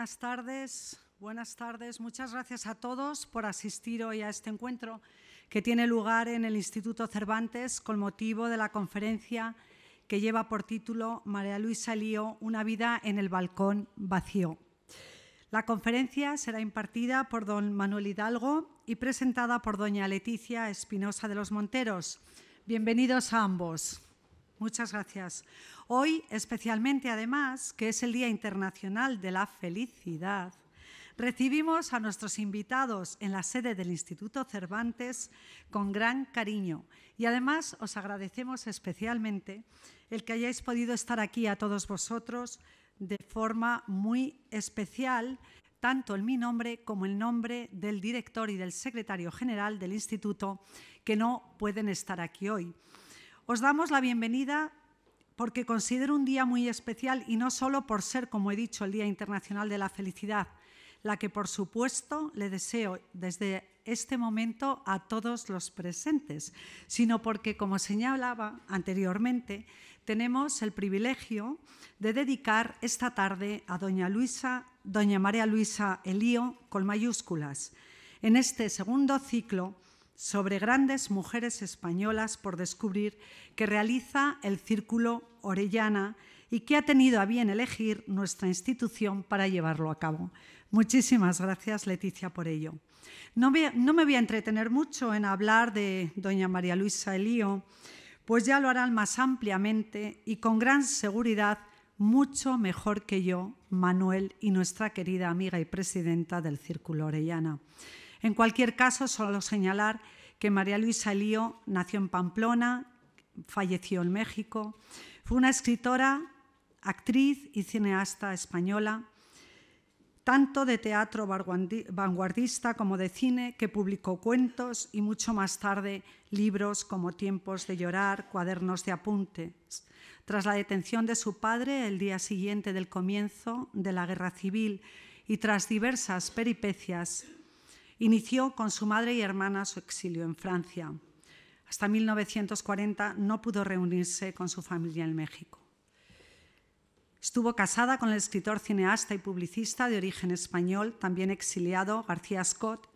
Buenas tardes, buenas tardes. Muchas gracias a todos por asistir hoy a este encuentro que tiene lugar en el Instituto Cervantes con motivo de la conferencia que lleva por título María Luisa Lío, una vida en el balcón vacío. La conferencia será impartida por don Manuel Hidalgo y presentada por doña Leticia Espinosa de los Monteros. Bienvenidos a ambos. Muchas gracias. Hoy, especialmente además, que es el Día Internacional de la Felicidad, recibimos a nuestros invitados en la sede del Instituto Cervantes con gran cariño y además os agradecemos especialmente el que hayáis podido estar aquí a todos vosotros de forma muy especial, tanto en mi nombre como el nombre del director y del secretario general del instituto que no pueden estar aquí hoy. Os damos la bienvenida porque considero un día muy especial y no solo por ser, como he dicho, el Día Internacional de la Felicidad, la que por supuesto le deseo desde este momento a todos los presentes, sino porque, como señalaba anteriormente, tenemos el privilegio de dedicar esta tarde a doña doña María Luisa Elío, con mayúsculas. En este segundo ciclo sobre grandes mujeres españolas por descubrir que realiza el Círculo Orellana y que ha tenido a bien elegir nuestra institución para llevarlo a cabo. Muchísimas gracias, Leticia, por ello. No me, voy a entretener mucho en hablar de doña María Luisa Elío, pues ya lo harán más ampliamente y con gran seguridad mucho mejor que yo, Manuel y nuestra querida amiga y presidenta del Círculo Orellana. En cualquier caso, solo señalar que María Luisa Lío nació en Pamplona, falleció en México. Fue una escritora, actriz y cineasta española, tanto de teatro vanguardista como de cine, que publicó cuentos y mucho más tarde libros como Tiempos de llorar, Cuadernos de apuntes. Tras la detención de su padre el día siguiente del comienzo de la guerra civil y tras diversas peripecias Inició con su madre y hermana su exilio en Francia. Hasta 1940 no pudo reunirse con su familia en México. Estuvo casada con el escritor, cineasta y publicista de origen español, también exiliado, García Scott,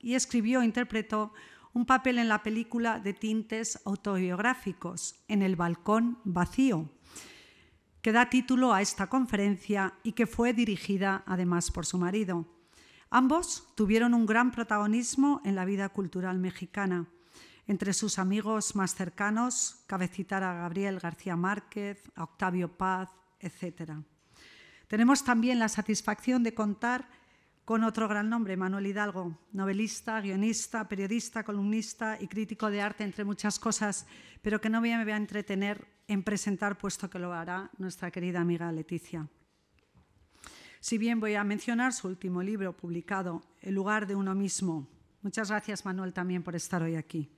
y escribió e interpretó un papel en la película de tintes autobiográficos, En el balcón vacío, que da título a esta conferencia y que fue dirigida además por su marido. Ambos tuvieron un gran protagonismo en la vida cultural mexicana. Entre sus amigos más cercanos, cabe citar a Gabriel García Márquez, a Octavio Paz, etc. Tenemos también la satisfacción de contar con otro gran nombre, Manuel Hidalgo, novelista, guionista, periodista, columnista y crítico de arte, entre muchas cosas, pero que no me voy a entretener en presentar, puesto que lo hará nuestra querida amiga Leticia si bien voy a mencionar su último libro publicado, El lugar de uno mismo. Muchas gracias, Manuel, también por estar hoy aquí.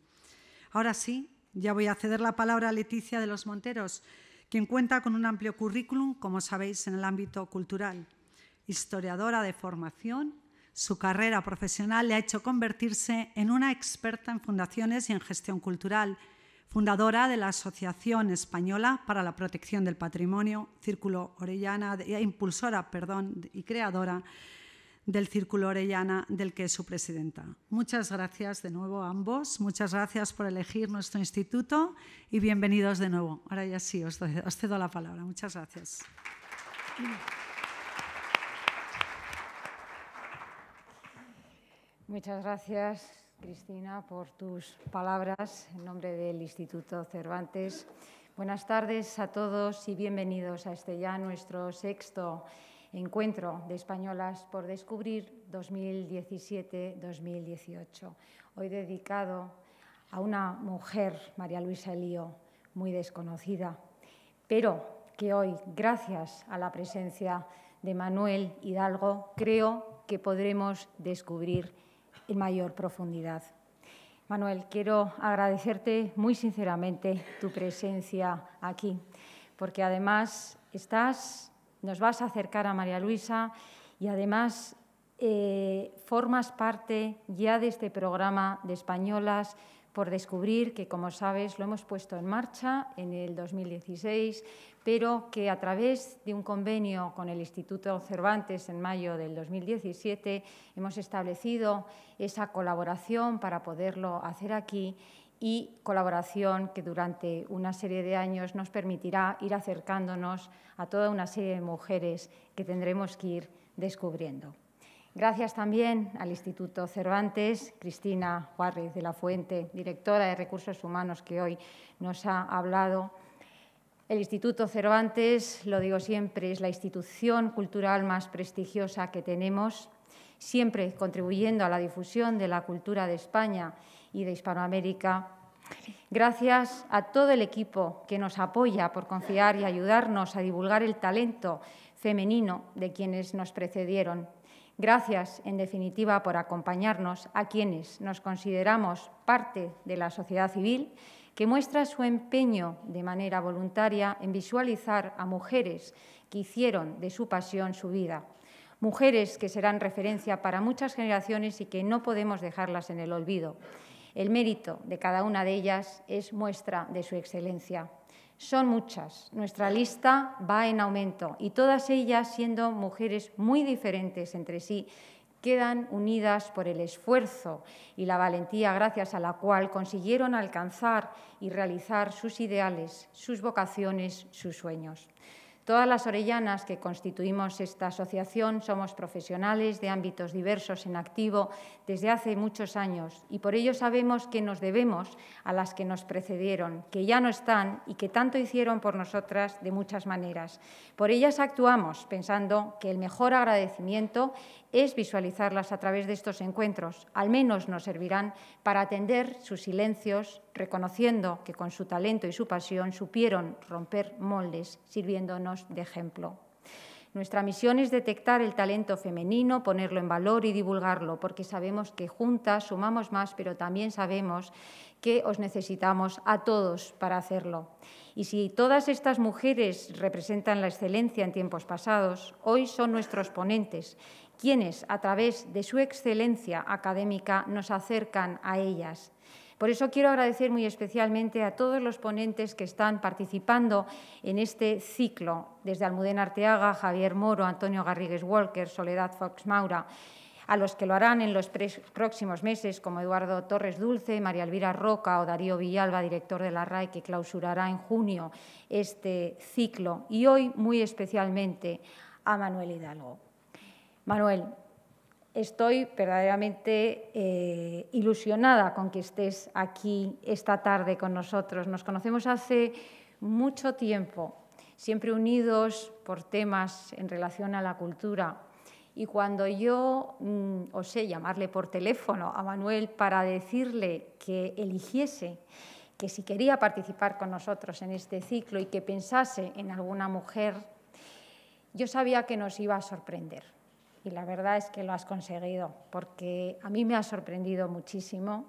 Ahora sí, ya voy a ceder la palabra a Leticia de los Monteros, quien cuenta con un amplio currículum, como sabéis, en el ámbito cultural. Historiadora de formación, su carrera profesional le ha hecho convertirse en una experta en fundaciones y en gestión cultural fundadora de la Asociación Española para la Protección del Patrimonio, Círculo Orellana, e impulsora perdón, y creadora del Círculo Orellana, del que es su presidenta. Muchas gracias de nuevo a ambos, muchas gracias por elegir nuestro instituto y bienvenidos de nuevo. Ahora ya sí, os cedo la palabra. Muchas gracias. Muchas gracias, Cristina, por tus palabras en nombre del Instituto Cervantes. Buenas tardes a todos y bienvenidos a este ya nuestro sexto encuentro de Españolas por Descubrir 2017-2018. Hoy dedicado a una mujer, María Luisa Elío, muy desconocida, pero que hoy, gracias a la presencia de Manuel Hidalgo, creo que podremos descubrir en mayor profundidad. Manuel, quiero agradecerte muy sinceramente tu presencia aquí, porque además estás, nos vas a acercar a María Luisa y además eh, formas parte ya de este programa de Españolas por descubrir que, como sabes, lo hemos puesto en marcha en el 2016 pero que a través de un convenio con el Instituto Cervantes en mayo del 2017 hemos establecido esa colaboración para poderlo hacer aquí y colaboración que durante una serie de años nos permitirá ir acercándonos a toda una serie de mujeres que tendremos que ir descubriendo. Gracias también al Instituto Cervantes, Cristina Juárez de la Fuente, directora de Recursos Humanos, que hoy nos ha hablado el Instituto Cervantes, lo digo siempre, es la institución cultural más prestigiosa que tenemos, siempre contribuyendo a la difusión de la cultura de España y de Hispanoamérica. Gracias a todo el equipo que nos apoya por confiar y ayudarnos a divulgar el talento femenino de quienes nos precedieron. Gracias, en definitiva, por acompañarnos a quienes nos consideramos parte de la sociedad civil que muestra su empeño de manera voluntaria en visualizar a mujeres que hicieron de su pasión su vida, mujeres que serán referencia para muchas generaciones y que no podemos dejarlas en el olvido. El mérito de cada una de ellas es muestra de su excelencia. Son muchas, nuestra lista va en aumento y todas ellas siendo mujeres muy diferentes entre sí, quedan unidas por el esfuerzo y la valentía gracias a la cual consiguieron alcanzar y realizar sus ideales, sus vocaciones, sus sueños. Todas las orellanas que constituimos esta asociación somos profesionales de ámbitos diversos en activo desde hace muchos años y por ello sabemos que nos debemos a las que nos precedieron, que ya no están y que tanto hicieron por nosotras de muchas maneras. Por ellas actuamos pensando que el mejor agradecimiento es visualizarlas a través de estos encuentros. Al menos nos servirán para atender sus silencios, reconociendo que con su talento y su pasión supieron romper moldes, sirviéndonos de ejemplo. Nuestra misión es detectar el talento femenino, ponerlo en valor y divulgarlo, porque sabemos que juntas sumamos más, pero también sabemos que os necesitamos a todos para hacerlo. Y si todas estas mujeres representan la excelencia en tiempos pasados, hoy son nuestros ponentes quienes a través de su excelencia académica nos acercan a ellas. Por eso quiero agradecer muy especialmente a todos los ponentes que están participando en este ciclo, desde Almudena Arteaga, Javier Moro, Antonio Garrigues Walker, Soledad Fox Maura, a los que lo harán en los próximos meses, como Eduardo Torres Dulce, María Elvira Roca o Darío Villalba, director de la RAE, que clausurará en junio este ciclo. Y hoy, muy especialmente, a Manuel Hidalgo. Manuel, estoy verdaderamente eh, ilusionada con que estés aquí esta tarde con nosotros. Nos conocemos hace mucho tiempo, siempre unidos por temas en relación a la cultura. Y cuando yo mm, osé llamarle por teléfono a Manuel para decirle que eligiese, que si quería participar con nosotros en este ciclo y que pensase en alguna mujer, yo sabía que nos iba a sorprender y la verdad es que lo has conseguido, porque a mí me ha sorprendido muchísimo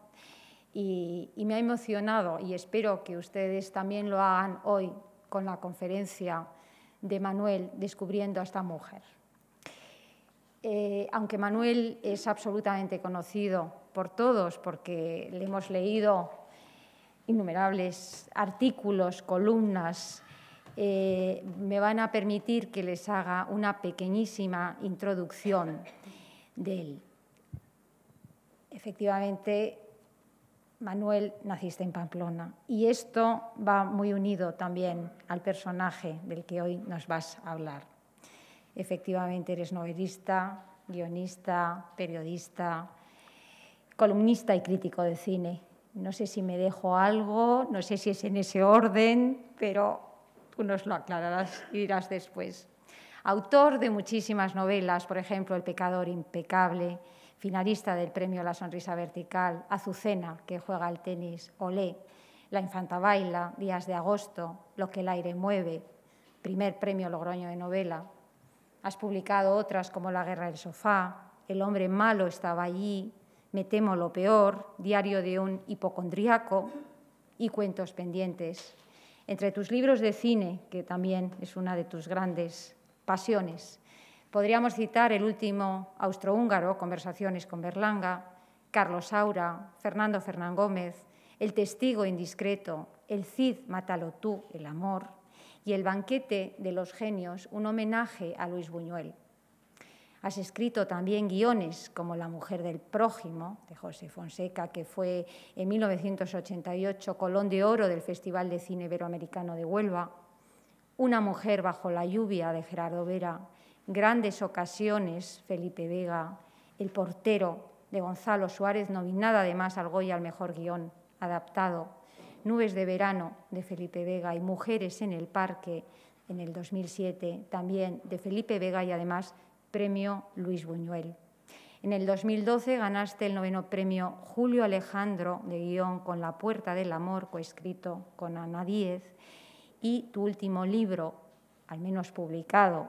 y, me ha emocionado y espero que ustedes también lo hagan hoy con la conferencia de Manuel descubriendo a esta mujer. Eh, aunque Manuel es absolutamente conocido por todos, porque le hemos leído innumerables artículos, columnas, eh, me van a permitir que les haga una pequeñísima introducción de él. Efectivamente, Manuel naciste en Pamplona y esto va muy unido también al personaje del que hoy nos vas a hablar. Efectivamente, eres novelista, guionista, periodista, columnista y crítico de cine. No sé si me dejo algo, no sé si es en ese orden, pero tú nos lo aclararás y dirás después. Autor de muchísimas novelas, por ejemplo, El pecador impecable, finalista del premio La sonrisa vertical, Azucena, que juega al tenis, Olé, La infanta baila, Días de agosto, Lo que el aire mueve, primer premio Logroño de novela. Has publicado otras como La guerra del sofá, El hombre malo estaba allí, Me temo lo peor, Diario de un hipocondriaco y Cuentos pendientes. Entre tus libros de cine, que también es una de tus grandes pasiones, podríamos citar el último austrohúngaro, Conversaciones con Berlanga, Carlos Aura, Fernando Fernán Gómez, El testigo indiscreto, El Cid, Mátalo tú, El amor, y El banquete de los genios, un homenaje a Luis Buñuel. Has escrito también guiones como La mujer del prójimo, de José Fonseca, que fue en 1988 Colón de Oro del Festival de Cine Iberoamericano de Huelva. Una mujer bajo la lluvia, de Gerardo Vera. Grandes ocasiones, Felipe Vega. El portero, de Gonzalo Suárez, nominada además al Goya al mejor guión adaptado. Nubes de verano, de Felipe Vega. Y Mujeres en el parque, en el 2007, también de Felipe Vega y además Premio Luis Buñuel. En el 2012 ganaste el noveno premio Julio Alejandro de guión con La Puerta del Amor, coescrito con Ana Díez, y tu último libro, al menos publicado,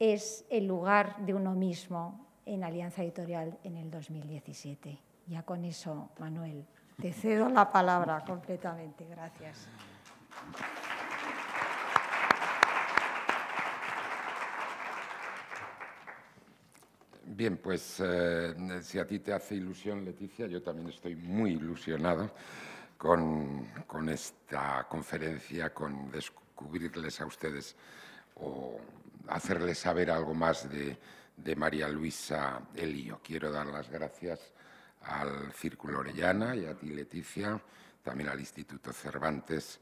es El lugar de uno mismo en Alianza Editorial en el 2017. Ya con eso, Manuel, te cedo la palabra completamente. Gracias. Bien, pues eh, si a ti te hace ilusión, Leticia, yo también estoy muy ilusionado con, esta conferencia, con descubrirles a ustedes o hacerles saber algo más de, María Luisa Elío. Quiero dar las gracias al Círculo Orellana y a ti, Leticia, también al Instituto Cervantes,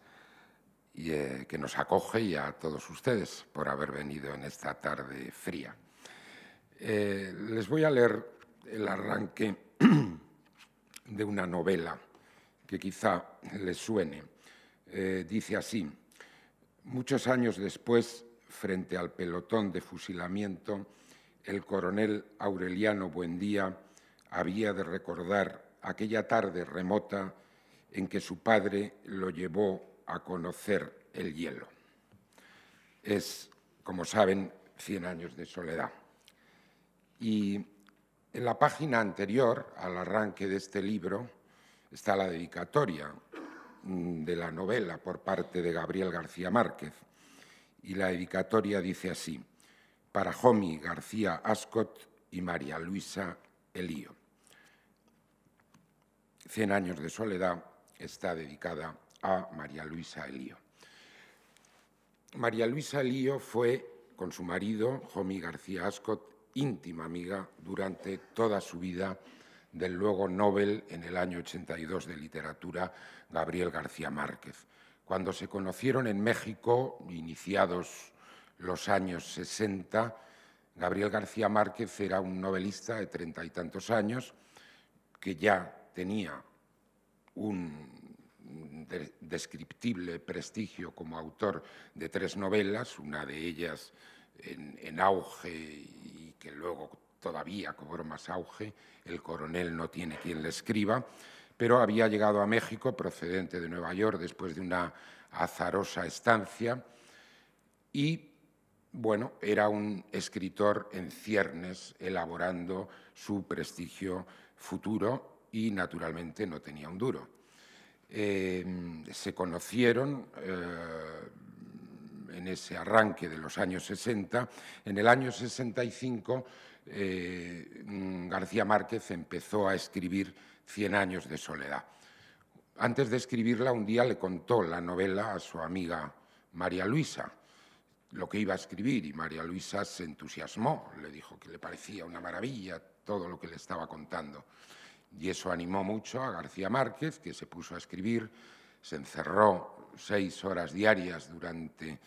y, eh, que nos acoge, y a todos ustedes por haber venido en esta tarde fría. Eh, les voy a leer el arranque de una novela que quizá les suene. Eh, dice así, muchos años después, frente al pelotón de fusilamiento, el coronel Aureliano Buendía había de recordar aquella tarde remota en que su padre lo llevó a conocer el hielo. Es, como saben, Cien años de soledad. Y en la página anterior al arranque de este libro está la dedicatoria mm, de la novela por parte de Gabriel García Márquez. Y la dedicatoria dice así, para Jomi García Ascot y María Luisa Elío. Cien años de soledad está dedicada a María Luisa Elío. María Luisa Elío fue, con su marido, Jomi García Ascot, íntima amiga durante toda su vida del luego Nobel en el año 82 de literatura, Gabriel García Márquez. Cuando se conocieron en México, iniciados los años 60, Gabriel García Márquez era un novelista de treinta y tantos años que ya tenía un descriptible prestigio como autor de tres novelas, una de ellas en, auge y que luego todavía cobró más auge, el coronel no tiene quien le escriba, pero había llegado a México procedente de Nueva York después de una azarosa estancia y, bueno, era un escritor en ciernes elaborando su prestigio futuro y, naturalmente, no tenía un duro. Eh, se conocieron, eh, en ese arranque de los años 60. En el año 65, eh, mm, García Márquez empezó a escribir Cien años de soledad. Antes de escribirla, un día le contó la novela a su amiga María Luisa, lo que iba a escribir, y María Luisa se entusiasmó, le dijo que le parecía una maravilla todo lo que le estaba contando. Y eso animó mucho a García Márquez, que se puso a escribir, se encerró seis horas diarias durante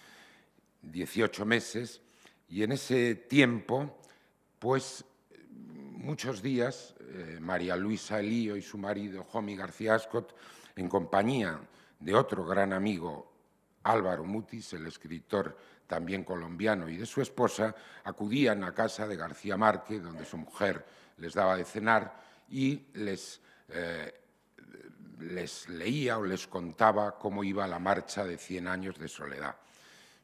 18 meses y en ese tiempo, pues muchos días, eh, María Luisa Elío y su marido, Jomi García Ascot, en compañía de otro gran amigo, Álvaro Mutis, el escritor también colombiano, y de su esposa, acudían a casa de García Márquez, donde su mujer les daba de cenar y les eh, les leía o les contaba cómo iba la marcha de 100 años de soledad.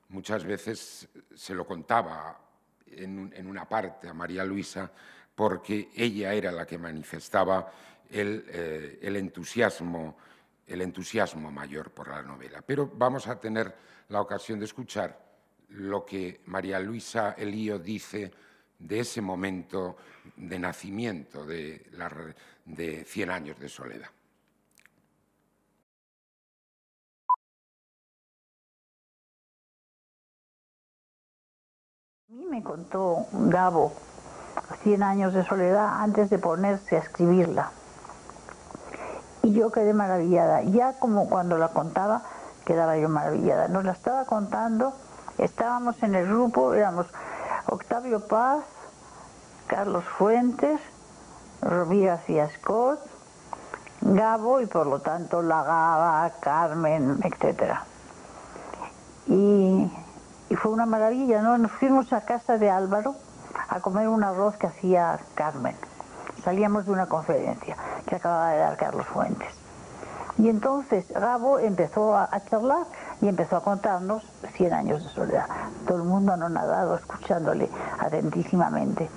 Muchas veces se lo contaba en, una parte a María Luisa porque ella era la que manifestaba eh, el, entusiasmo, el entusiasmo mayor por la novela. Pero vamos a tener la ocasión de escuchar lo que María Luisa Elío dice de ese momento de nacimiento de, la, de 100 años de soledad. mí me contó Gabo 100 años de soledad antes de ponerse a escribirla. Y yo quedé maravillada. Ya como cuando la contaba, quedaba yo maravillada. Nos la estaba contando, estábamos en el grupo, éramos Octavio Paz, Carlos Fuentes, Rovira y Scott, Gabo y por lo tanto la Gaba, Carmen, etcétera Y y fue una maravilla, ¿no? Nos fuimos a casa de Álvaro a comer un arroz que hacía Carmen. Salíamos de una conferencia que acababa de dar Carlos Fuentes. Y entonces Rabo empezó a, charlar y empezó a contarnos 100 años de soledad. Todo el mundo anonadado escuchándole atentísimamente.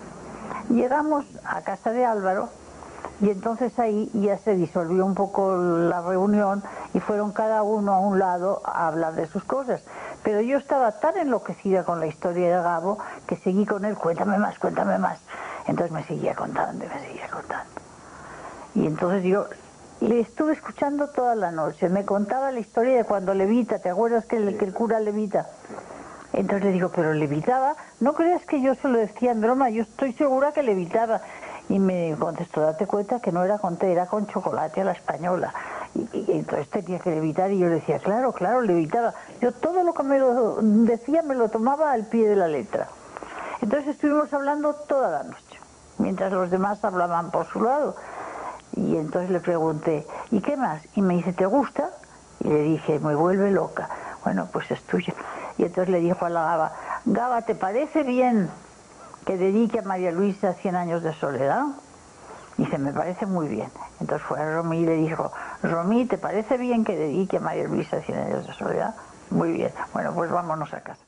Llegamos a casa de Álvaro y entonces ahí ya se disolvió un poco la reunión y fueron cada uno a un lado a hablar de sus cosas. Pero yo estaba tan enloquecida con la historia de Gabo que seguí con él, cuéntame más, cuéntame más. Entonces me seguía contando, me seguía contando. Y entonces yo le estuve escuchando toda la noche. Me contaba la historia de cuando levita, ¿te acuerdas que el, que el cura levita? Entonces le digo, pero levitaba. No creas que yo se lo decía en broma, yo estoy segura que levitaba. Y me contestó, date cuenta que no era con té, era con chocolate a la española. Y, entonces tenía que levitar y yo le decía, claro, claro, levitaba. Yo todo lo que me lo decía me lo tomaba al pie de la letra. Entonces estuvimos hablando toda la noche, mientras los demás hablaban por su lado. Y entonces le pregunté, ¿y qué más? Y me dice, ¿te gusta? Y le dije, me vuelve loca. Bueno, pues es tuya. Y entonces le dijo a la Gaba, Gaba, ¿te parece bien? que dedique a María Luisa 100 años de soledad. Y se me parece muy bien. Entonces fue a Romí y le dijo, Romí, ¿te parece bien que dedique a María Luisa 100 años de soledad? Muy bien, bueno, pues vámonos a casa.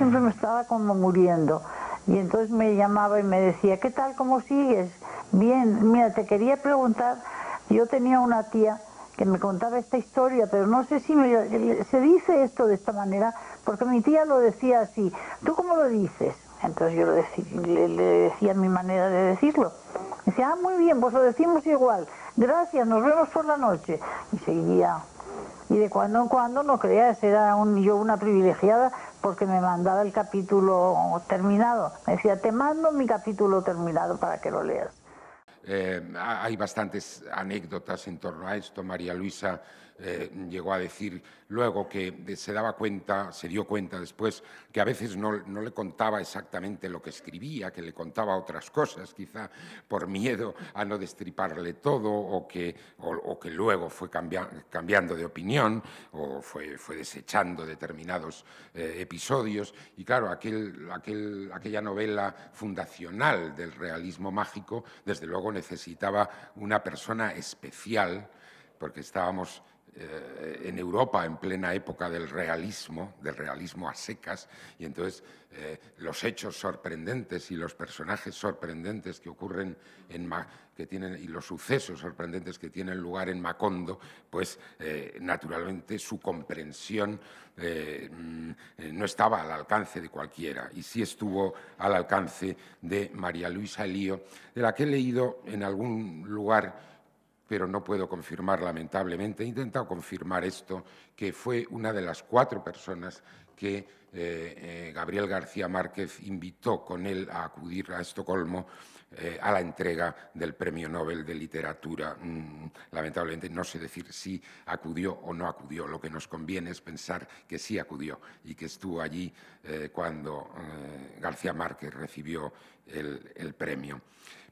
siempre me estaba como muriendo. Y entonces me llamaba y me decía, ¿qué tal? ¿Cómo sigues? Bien, mira, te quería preguntar, yo tenía una tía que me contaba esta historia, pero no sé si se dice esto de esta manera, porque mi tía lo decía así, ¿tú cómo lo dices? Entonces yo le, decía mi manera de decirlo. decía, ah, muy bien, pues lo decimos igual, gracias, nos vemos por la noche. Y seguía. Y de cuando en cuando, no creas, era un, yo una privilegiada, porque me mandaba el capítulo terminado. Me decía, te mando mi capítulo terminado para que lo leas. Eh, hay bastantes anécdotas en torno a esto, María Luisa. Eh, llegó a decir luego que se daba cuenta, se dio cuenta después, que a veces no, le contaba exactamente lo que escribía, que le contaba otras cosas, quizá por miedo a no destriparle todo o que, o, que luego fue cambiando de opinión o fue, fue desechando determinados eh, episodios. Y claro, aquel, aquel, aquella novela fundacional del realismo mágico, desde luego necesitaba una persona especial porque estábamos eh, en Europa en plena época del realismo, del realismo a secas, y entonces eh, los hechos sorprendentes y los personajes sorprendentes que ocurren en que tienen, y los sucesos sorprendentes que tienen lugar en Macondo, pues eh, naturalmente su comprensión mm, no estaba al alcance de cualquiera, y sí estuvo al alcance de María Luisa Elío, de la que he leído en algún lugar pero no puedo confirmar lamentablemente, he intentado confirmar esto, que fue una de las cuatro personas que eh, eh, Gabriel García Márquez invitó con él a acudir a Estocolmo eh, a la entrega del Premio Nobel de Literatura. Mm, lamentablemente no sé decir si acudió o no acudió. Lo que nos conviene es pensar que sí acudió y que estuvo allí cuando García Márquez recibió el premio.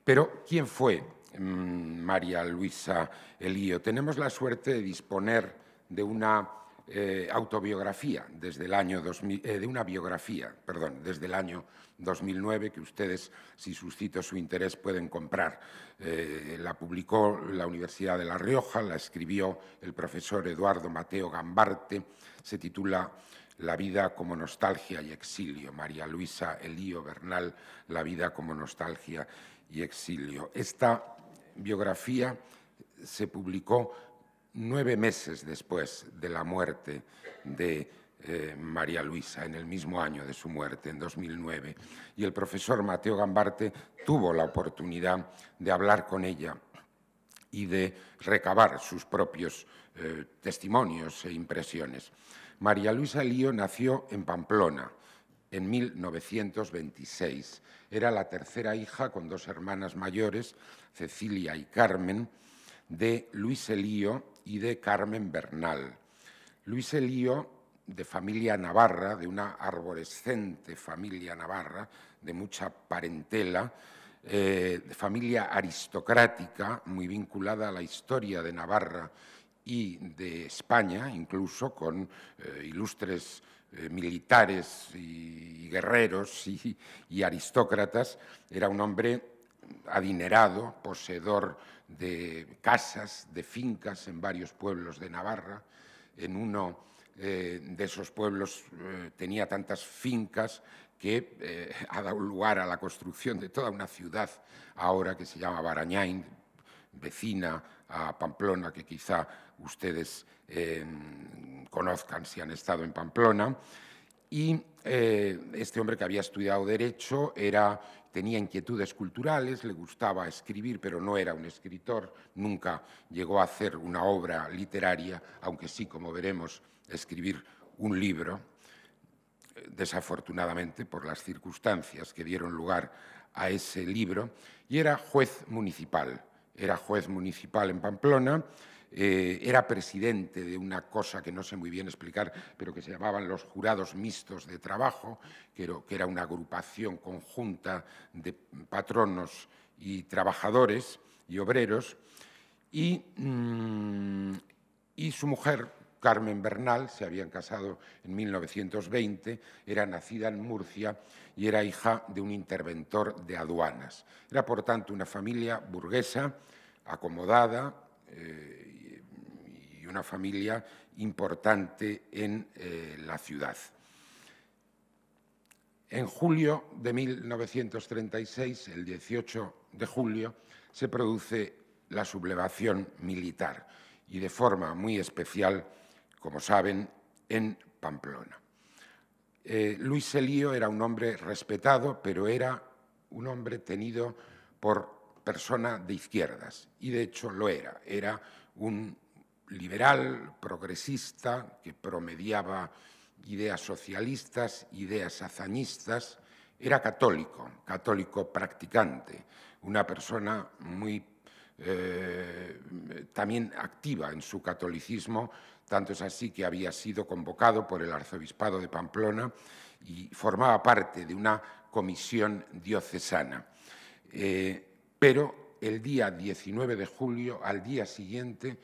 Pero, ¿quién fue Mm, María Luisa Elío. Tenemos la suerte de disponer de una eh, autobiografía desde el año 2000, eh, de una biografía, perdón, desde el año 2009 que ustedes, si suscito su interés, pueden comprar. Eh, la publicó la Universidad de La Rioja, la escribió el profesor Eduardo Mateo Gambarte, se titula La vida como nostalgia y exilio, María Luisa Elío Bernal, La vida como nostalgia y exilio. Esta biografía se publicó nueve meses después de la muerte de eh, María Luisa, en el mismo año de su muerte, en 2009. Y el profesor Mateo Gambarte tuvo la oportunidad de hablar con ella y de recabar sus propios eh, testimonios e impresiones. María Luisa Lío nació en Pamplona, en 1926. Era la tercera hija con dos hermanas mayores, Cecilia y Carmen, de Luis Elío y de Carmen Bernal. Luis Elío, de familia navarra, de una arborescente familia navarra, de mucha parentela, eh, de familia aristocrática, muy vinculada a la historia de Navarra y de España, incluso con eh, ilustres eh, militares y, guerreros y, aristócratas, era un hombre adinerado, poseedor de casas, de fincas en varios pueblos de Navarra. En uno eh, de esos pueblos eh, tenía tantas fincas que ha dado lugar a la construcción de toda una ciudad ahora que se llama Barañáin, vecina a Pamplona, que quizá ustedes eh, conozcan si han estado en Pamplona. Y eh, este hombre que había estudiado Derecho era, tenía inquietudes culturales, le gustaba escribir, pero no era un escritor, nunca llegó a hacer una obra literaria, aunque sí, como veremos, escribir un libro, desafortunadamente por las circunstancias que dieron lugar a ese libro, y era juez municipal era juez municipal en Pamplona, eh, era presidente de una cosa que no sé muy bien explicar, pero que se llamaban los jurados mixtos de trabajo, que era, una agrupación conjunta de patronos y trabajadores y obreros, y mm, su mujer, Carmen Bernal, se habían casado en 1920, era nacida en Murcia y era hija de un interventor de aduanas. Era, por tanto, una familia burguesa, acomodada eh, y una familia importante en eh, la ciudad. En julio de 1936, el 18 de julio, se produce la sublevación militar y de forma muy especial como saben, en Pamplona. Eh, Luis Elío era un hombre respetado, pero era un hombre tenido por persona de izquierdas, y de hecho lo era. Era un liberal, progresista, que promediaba ideas socialistas, ideas hazañistas, era católico, católico practicante, una persona muy eh, también activa en su catolicismo, tanto es así que había sido convocado por el arzobispado de Pamplona y formaba parte de una comisión diocesana. Eh, pero el día 19 de julio, al día siguiente,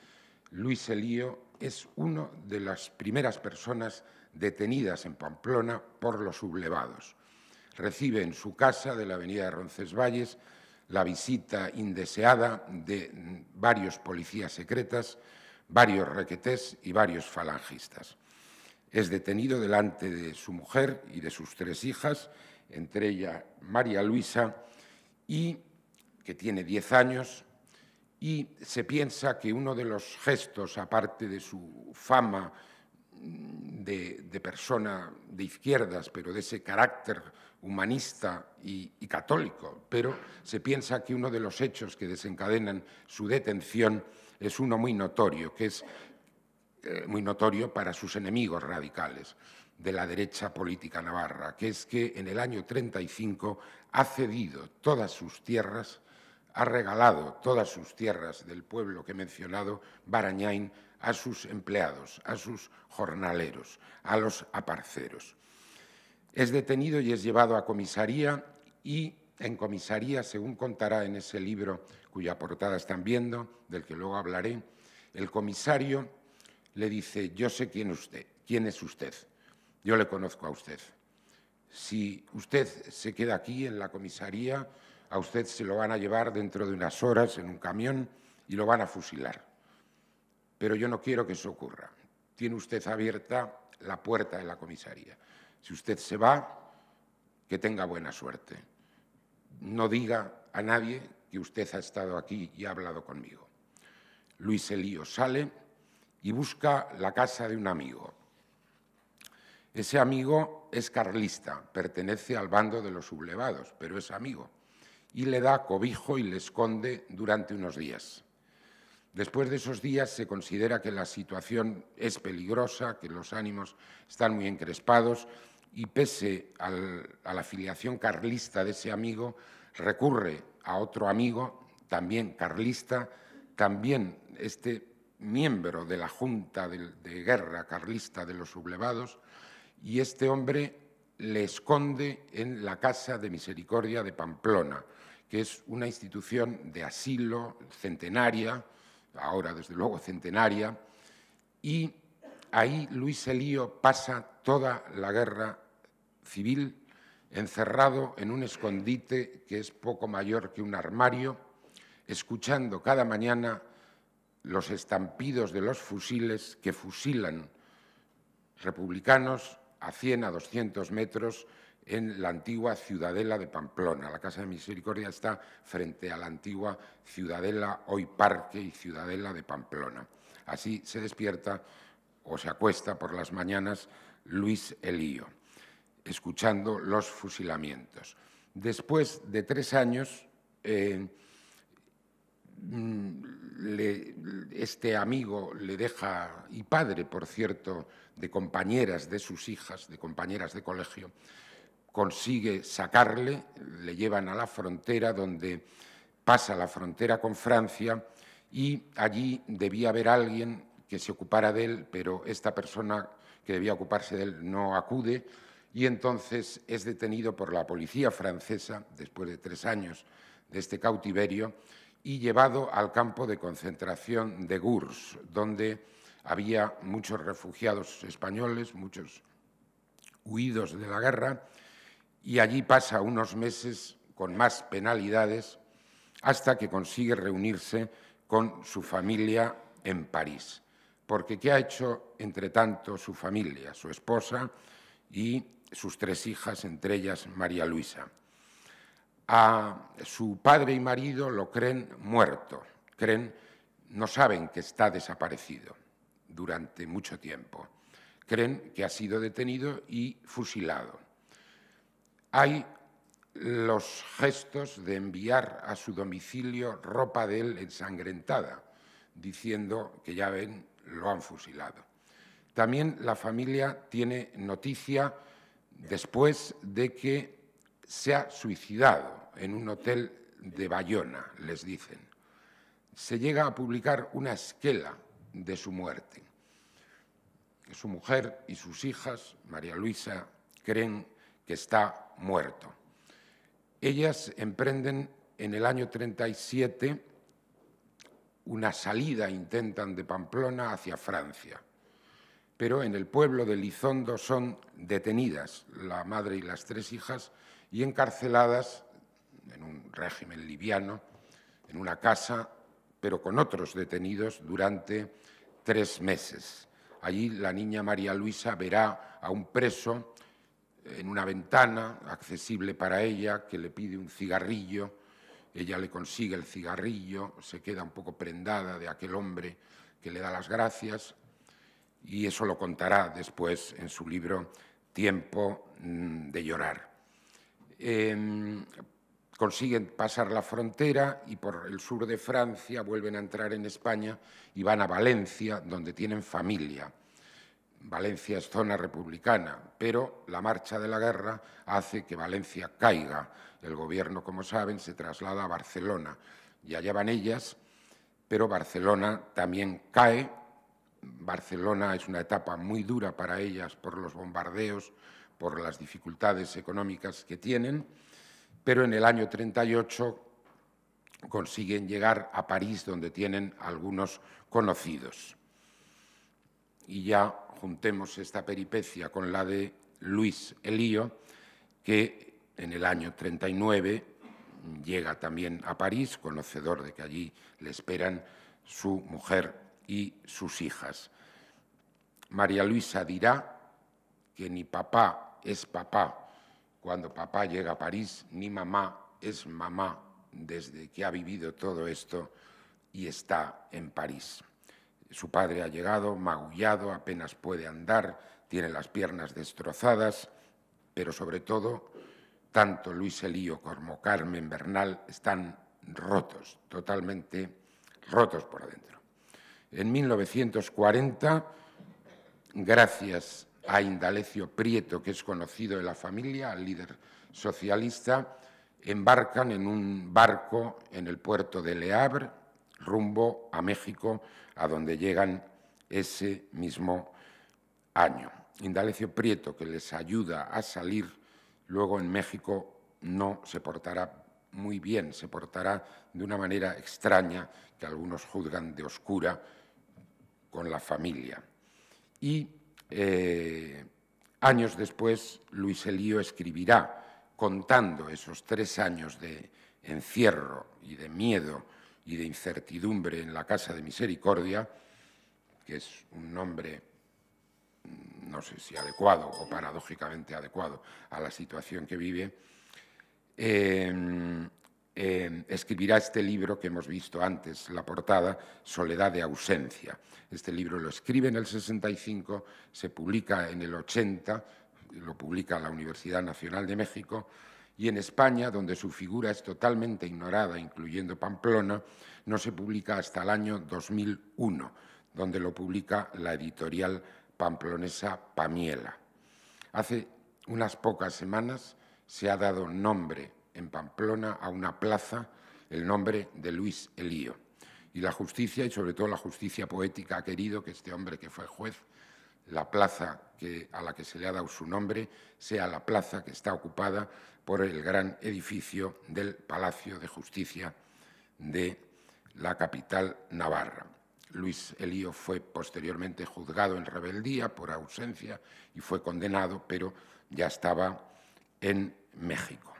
Luis Elío es una de las primeras personas detenidas en Pamplona por los sublevados. Recibe en su casa de la avenida de Roncesvalles la visita indeseada de varios policías secretas varios requetés y varios falangistas. Es detenido delante de su mujer y de sus tres hijas, entre ellas María Luisa, y, que tiene 10 años, y se piensa que uno de los gestos, aparte de su fama mm, de, persona de izquierdas, pero de ese carácter humanista y, católico, pero se piensa que uno de los hechos que desencadenan su detención es uno muy notorio, que es eh, muy notorio para sus enemigos radicales de la derecha política navarra, que es que en el año 35 ha cedido todas sus tierras, ha regalado todas sus tierras del pueblo que he mencionado, Barañain, a sus empleados, a sus jornaleros, a los aparceros. Es detenido y es llevado a comisaría y en comisaría, según contará en ese libro cuya portada están viendo, del que luego hablaré, el comisario le dice, yo sé quién, usted, quién es usted, yo le conozco a usted. Si usted se queda aquí en la comisaría, a usted se lo van a llevar dentro de unas horas en un camión y lo van a fusilar. Pero yo no quiero que eso ocurra. Tiene usted abierta la puerta de la comisaría. Si usted se va, que tenga buena suerte no diga a nadie que usted ha estado aquí y ha hablado conmigo. Luis Elío sale y busca la casa de un amigo. Ese amigo es carlista, pertenece al bando de los sublevados, pero es amigo, y le da cobijo y le esconde durante unos días. Después de esos días se considera que la situación es peligrosa, que los ánimos están muy encrespados y pese a la afiliación carlista de ese amigo, recurre a otro amigo, también carlista, también este miembro de la Junta de, de Guerra Carlista de los Sublevados, y este hombre le esconde en la Casa de Misericordia de Pamplona, que es una institución de asilo centenaria, ahora desde luego centenaria, y ahí Luis Elío pasa toda la guerra civil encerrado en un escondite que es poco mayor que un armario, escuchando cada mañana los estampidos de los fusiles que fusilan republicanos a 100 a 200 metros en la antigua ciudadela de Pamplona. La Casa de Misericordia está frente a la antigua ciudadela, hoy parque y ciudadela de Pamplona. Así se despierta o se acuesta por las mañanas Luis Elío escuchando los fusilamientos. Después de tres años, eh, mm, este amigo le deja, y padre, por cierto, de compañeras de sus hijas, de compañeras de colegio, consigue sacarle, le llevan a la frontera donde pasa la frontera con Francia y allí debía haber alguien que se ocupara de él, pero esta persona que debía ocuparse de él no acude, y entonces es detenido por la policía francesa después de tres años de este cautiverio y llevado al campo de concentración de Gurs, donde había muchos refugiados españoles, muchos huidos de la guerra, y allí pasa unos meses con más penalidades hasta que consigue reunirse con su familia en París. Porque ¿qué ha hecho, entre tanto, su familia, su esposa y sus tres hijas, entre ellas María Luisa. A su padre y marido lo creen muerto, creen, no saben que está desaparecido durante mucho tiempo, creen que ha sido detenido y fusilado. Hay los gestos de enviar a su domicilio ropa de él ensangrentada, diciendo que ya ven, lo han fusilado. También la familia tiene noticia después de que se ha suicidado en un hotel de Bayona, les dicen. Se llega a publicar una esquela de su muerte. Su mujer y sus hijas, María Luisa, creen que está muerto. Ellas emprenden en el año 37 una salida, intentan de Pamplona hacia Francia pero en el pueblo de Lizondo son detenidas la madre y las tres hijas y encarceladas en un régimen liviano, en una casa, pero con otros detenidos durante tres meses. Allí la niña María Luisa verá a un preso en una ventana accesible para ella que le pide un cigarrillo, ella le consigue el cigarrillo, se queda un poco prendada de aquel hombre que le da las gracias, y eso lo contará después en su libro Tiempo mm, de llorar. Em, consiguen pasar la frontera y por el sur de Francia vuelven a entrar en España y van a Valencia, donde tienen familia. Valencia es zona republicana, pero la marcha de la guerra hace que Valencia caiga. El gobierno, como saben, se traslada a Barcelona y allá van ellas, pero Barcelona también cae Barcelona es una etapa muy dura para ellas por los bombardeos, por las dificultades económicas que tienen, pero en el año 38 consiguen llegar a París, donde tienen algunos conocidos. Y ya juntemos esta peripecia con la de Luis Elío, que en el año 39 llega también a París, conocedor de que allí le esperan su mujer y sus hijas. María Luisa dirá que ni papá es papá cuando papá llega a París, ni mamá es mamá desde que ha vivido todo esto y está en París. Su padre ha llegado magullado, apenas puede andar, tiene las piernas destrozadas, pero sobre todo, tanto Luis Elío como Carmen Bernal están rotos, totalmente rotos por adentro en 1940, gracias a Indalecio Prieto, que es conocido de la familia, al líder socialista, embarcan en un barco en el puerto de Le rumbo a México, a donde llegan ese mismo año. Indalecio Prieto, que les ayuda a salir, luego en México no se portará muy bien, se portará de una manera extraña que algunos juzgan de oscura, con la familia. Y eh, años después, Luis Elío escribirá contando esos tres años de encierro y de miedo y de incertidumbre en la Casa de Misericordia, que es un nombre, no sé si adecuado o paradójicamente adecuado a la situación que vive, eh, escribirá este libro que hemos visto antes, la portada, Soledad de ausencia. Este libro lo escribe en el 65, se publica en el 80, lo publica la Universidad Nacional de México, y en España, donde su figura es totalmente ignorada, incluyendo Pamplona, no se publica hasta el año 2001, donde lo publica la editorial pamplonesa Pamiela. Hace unas pocas semanas se ha dado nombre en Pamplona a una plaza el nombre de Luis Elío. Y la justicia, y sobre todo la justicia poética, ha querido que este hombre que fue juez, la plaza que, a la que se le ha dado su nombre, sea la plaza que está ocupada por el gran edificio del Palacio de Justicia de la capital navarra. Luis Elío fue posteriormente juzgado en rebeldía por ausencia y fue condenado, pero ya estaba en México.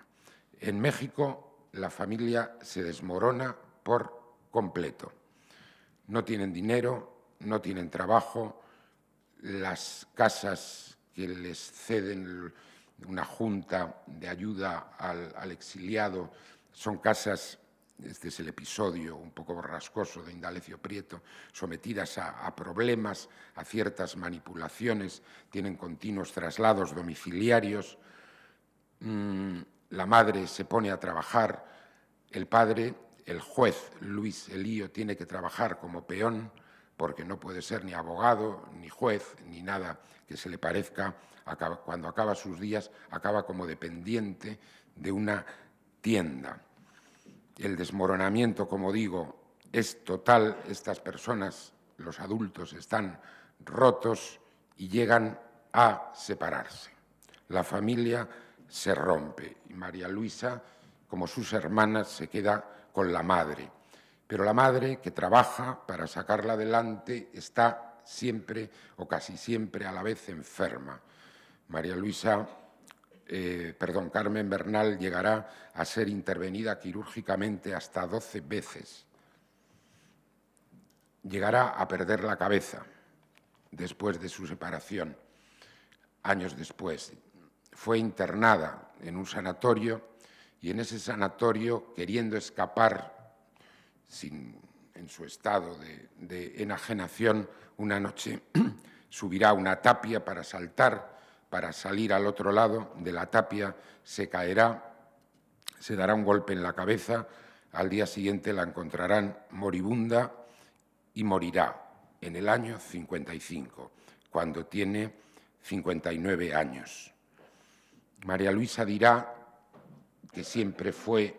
En México la familia se desmorona por completo. No tienen dinero, no tienen trabajo, las casas que les ceden una junta de ayuda al, exiliado son casas este es el episodio un poco borrascoso de Indalecio Prieto, sometidas a, a, problemas, a ciertas manipulaciones, tienen continuos traslados domiciliarios. Mm, la madre se pone a trabajar, el padre, el juez Luis Elío, tiene que trabajar como peón porque no puede ser ni abogado, ni juez, ni nada que se le parezca. cuando acaba sus días, acaba como dependiente de una tienda. El desmoronamiento, como digo, es total. Estas personas, los adultos, están rotos y llegan a separarse. La familia se rompe y María Luisa, como sus hermanas, se queda con la madre. Pero la madre, que trabaja para sacarla adelante, está siempre o casi siempre a la vez enferma. María Luisa, eh, perdón, Carmen Bernal llegará a ser intervenida quirúrgicamente hasta 12 veces. Llegará a perder la cabeza después de su separación, años después fue internada en un sanatorio y en ese sanatorio, queriendo escapar en su estado de, de enajenación, una noche subirá una tapia para saltar, para salir al otro lado de la tapia, se caerá, se dará un golpe en la cabeza, al día siguiente la encontrarán moribunda y morirá en el año 55, cuando tiene 59 años. María Luisa dirá que siempre fue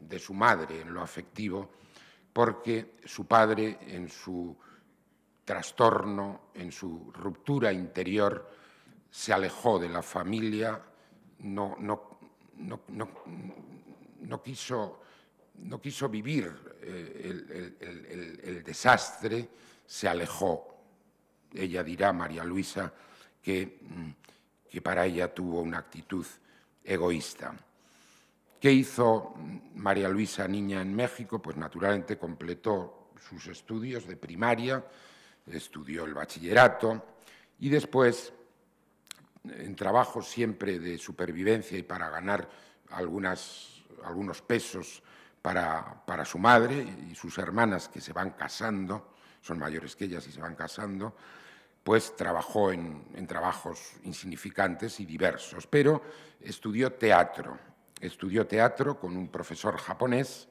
de su madre en lo afectivo, porque su padre en su trastorno, en su ruptura interior, se alejó de la familia, no, no, no, no quiso, vivir eh, el, el desastre, se alejó. Ella dirá, María Luisa, que mm, que para ella tuvo una actitud egoísta. ¿Qué hizo María Luisa Niña en México? Pues naturalmente completó sus estudios de primaria, estudió el bachillerato y después, en trabajo siempre de supervivencia y para ganar algunos pesos para su madre y sus hermanas que se van casando, son mayores que ellas y se van casando, pues trabajó en, trabajos insignificantes y diversos, pero estudió teatro, estudió teatro con un profesor japonés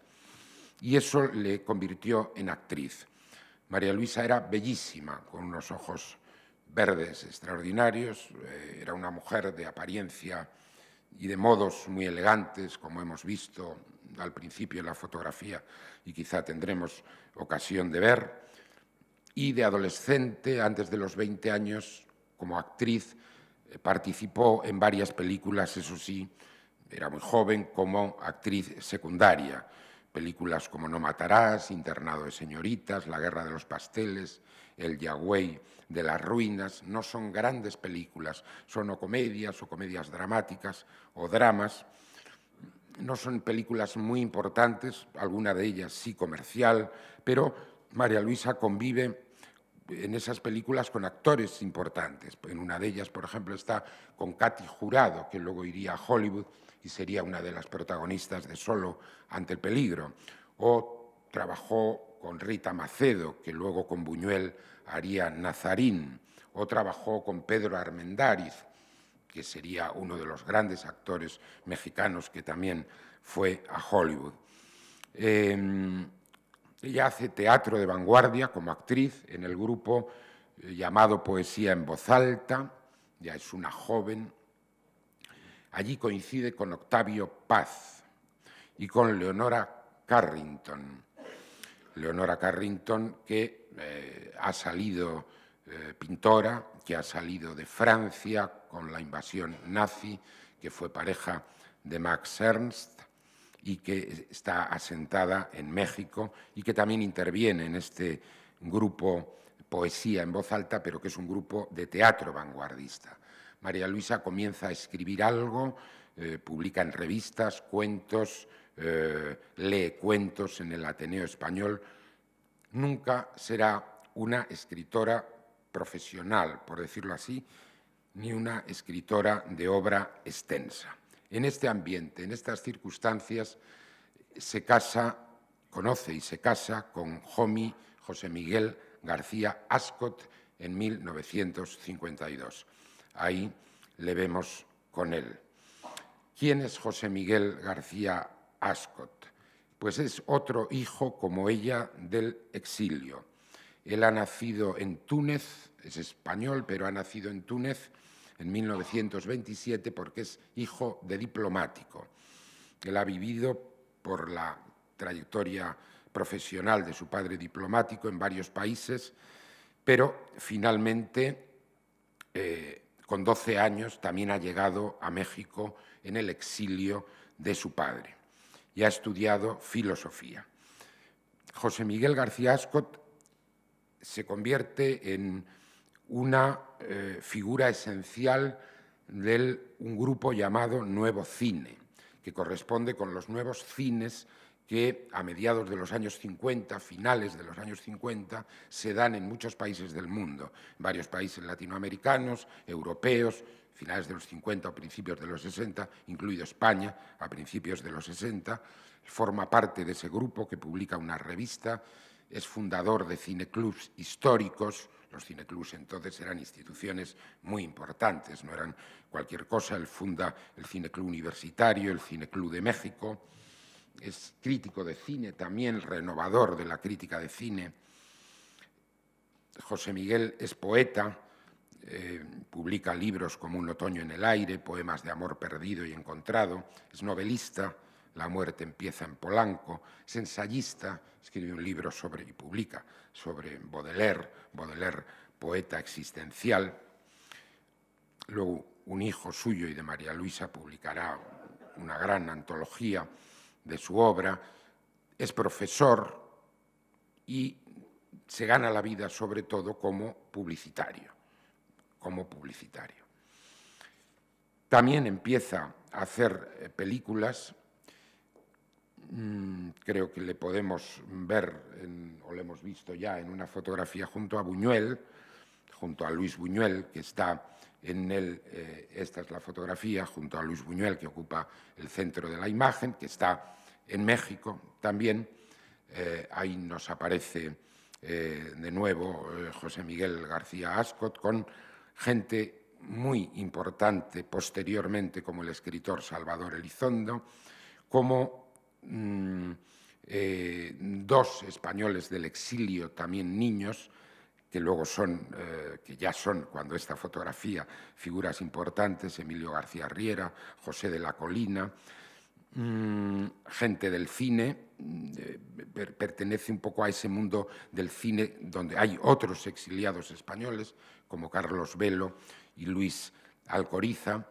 y eso le convirtió en actriz. María Luisa era bellísima, con unos ojos verdes extraordinarios, eh, era una mujer de apariencia y de modos muy elegantes, como hemos visto al principio en la fotografía y quizá tendremos ocasión de ver y de adolescente, antes de los 20 años, como actriz, eh, participó en varias películas, eso sí, era muy joven como actriz secundaria. Películas como No matarás, Internado de señoritas, La guerra de los pasteles, El Yagüey de las ruinas, no son grandes películas, son o comedias o comedias dramáticas o dramas. No son películas muy importantes, alguna de ellas sí comercial, pero María Luisa convive en esas películas con actores importantes. En una de ellas, por ejemplo, está con Katy Jurado, que luego iría a Hollywood y sería una de las protagonistas de Solo ante el peligro. O trabajó con Rita Macedo, que luego con Buñuel haría Nazarín. O trabajó con Pedro Armendáriz, que sería uno de los grandes actores mexicanos que también fue a Hollywood. Em, ella hace teatro de vanguardia como actriz en el grupo eh, llamado Poesía en Voz Alta, ya es una joven. Allí coincide con Octavio Paz y con Leonora Carrington. Leonora Carrington, que eh, ha salido eh, pintora, que ha salido de Francia con la invasión nazi, que fue pareja de Max Ernst y que está asentada en México y que también interviene en este grupo Poesía en voz alta, pero que es un grupo de teatro vanguardista. María Luisa comienza a escribir algo, eh, publica en revistas, cuentos, eh, lee cuentos en el Ateneo Español. Nunca será una escritora profesional, por decirlo así, ni una escritora de obra extensa en este ambiente, en estas circunstancias, se casa, conoce y se casa con Jomi José Miguel García Ascot en 1952. Ahí le vemos con él. ¿Quién es José Miguel García Ascot? Pues es otro hijo como ella del exilio. Él ha nacido en Túnez, es español, pero ha nacido en Túnez en 1927 porque es hijo de diplomático. Él ha vivido por la trayectoria profesional de su padre diplomático en varios países, pero finalmente, eh, con 12 años, también ha llegado a México en el exilio de su padre y ha estudiado filosofía. José Miguel García Ascot se convierte en una eh, figura esencial de un grupo llamado Nuevo Cine, que corresponde con los nuevos cines que a mediados de los años 50, finales de los años 50, se dan en muchos países del mundo, varios países latinoamericanos, europeos, finales de los 50 o principios de los 60, incluido España a principios de los 60, forma parte de ese grupo que publica una revista, es fundador de cineclubs históricos, los cineclubs entonces eran instituciones muy importantes, no eran cualquier cosa. Él funda el Cineclub Universitario, el Cineclub de México. Es crítico de cine también, renovador de la crítica de cine. José Miguel es poeta, eh, publica libros como Un otoño en el aire, poemas de amor perdido y encontrado, es novelista, La muerte empieza en Polanco, es ensayista, escribe un libro sobre y publica sobre Baudelaire, Baudelaire poeta existencial. Luego un hijo suyo y de María Luisa publicará una gran antología de su obra. Es profesor y se gana la vida sobre todo como publicitario, como publicitario. También empieza a hacer eh, películas creo que le podemos ver, o le hemos visto ya en una fotografía junto a Buñuel, junto a Luis Buñuel, que está en él. Eh, esta es la fotografía, junto a Luis Buñuel, que ocupa el centro de la imagen, que está en México también. Eh, ahí nos aparece eh, de nuevo José Miguel García Ascot con gente muy importante posteriormente, como el escritor Salvador Elizondo, como... Mm, eh, dos españoles del exilio, también niños, que luego son, eh, que ya son, cuando esta fotografía, figuras importantes, Emilio García Riera, José de la Colina, mm, gente del cine, mm, pertenece un poco a ese mundo del cine donde hay otros exiliados españoles, como Carlos Velo y Luis Alcoriza.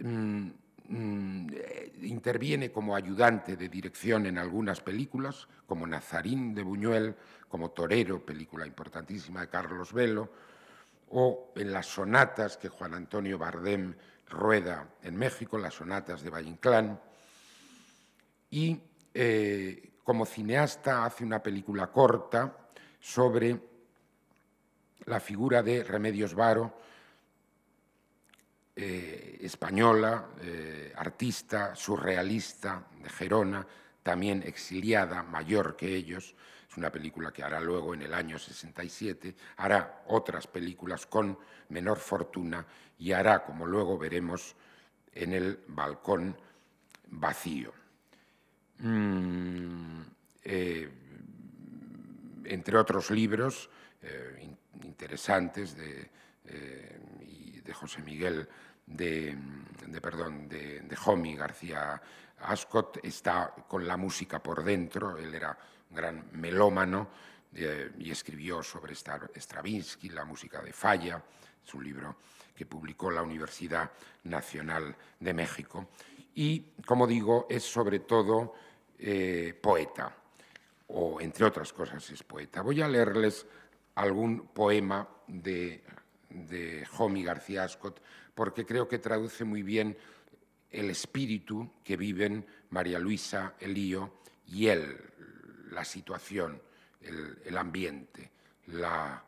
Mm, Mm, eh, interviene como ayudante de dirección en algunas películas, como Nazarín de Buñuel, como Torero, película importantísima de Carlos Velo, o en las sonatas que Juan Antonio Bardem rueda en México, las sonatas de Valle Y eh, como cineasta hace una película corta sobre la figura de Remedios Varo, eh, española, eh, artista, surrealista de Gerona, también exiliada, mayor que ellos. Es una película que hará luego en el año 67, hará otras películas con menor fortuna y hará, como luego veremos, en el balcón vacío. Mm, eh, entre otros libros interesantes de, de José Miguel de, de perdón, de, García Ascot, está con la música por dentro, él era un gran melómano eh, y escribió sobre Stravinsky, la música de Falla, es un libro que publicó la Universidad Nacional de México. Y, como digo, es sobre todo eh, poeta, o entre otras cosas es poeta. Voy a leerles algún poema de, de García Ascot porque creo que traduce muy bien el espíritu que viven María Luisa, Elío y él, la situación, el, ambiente, la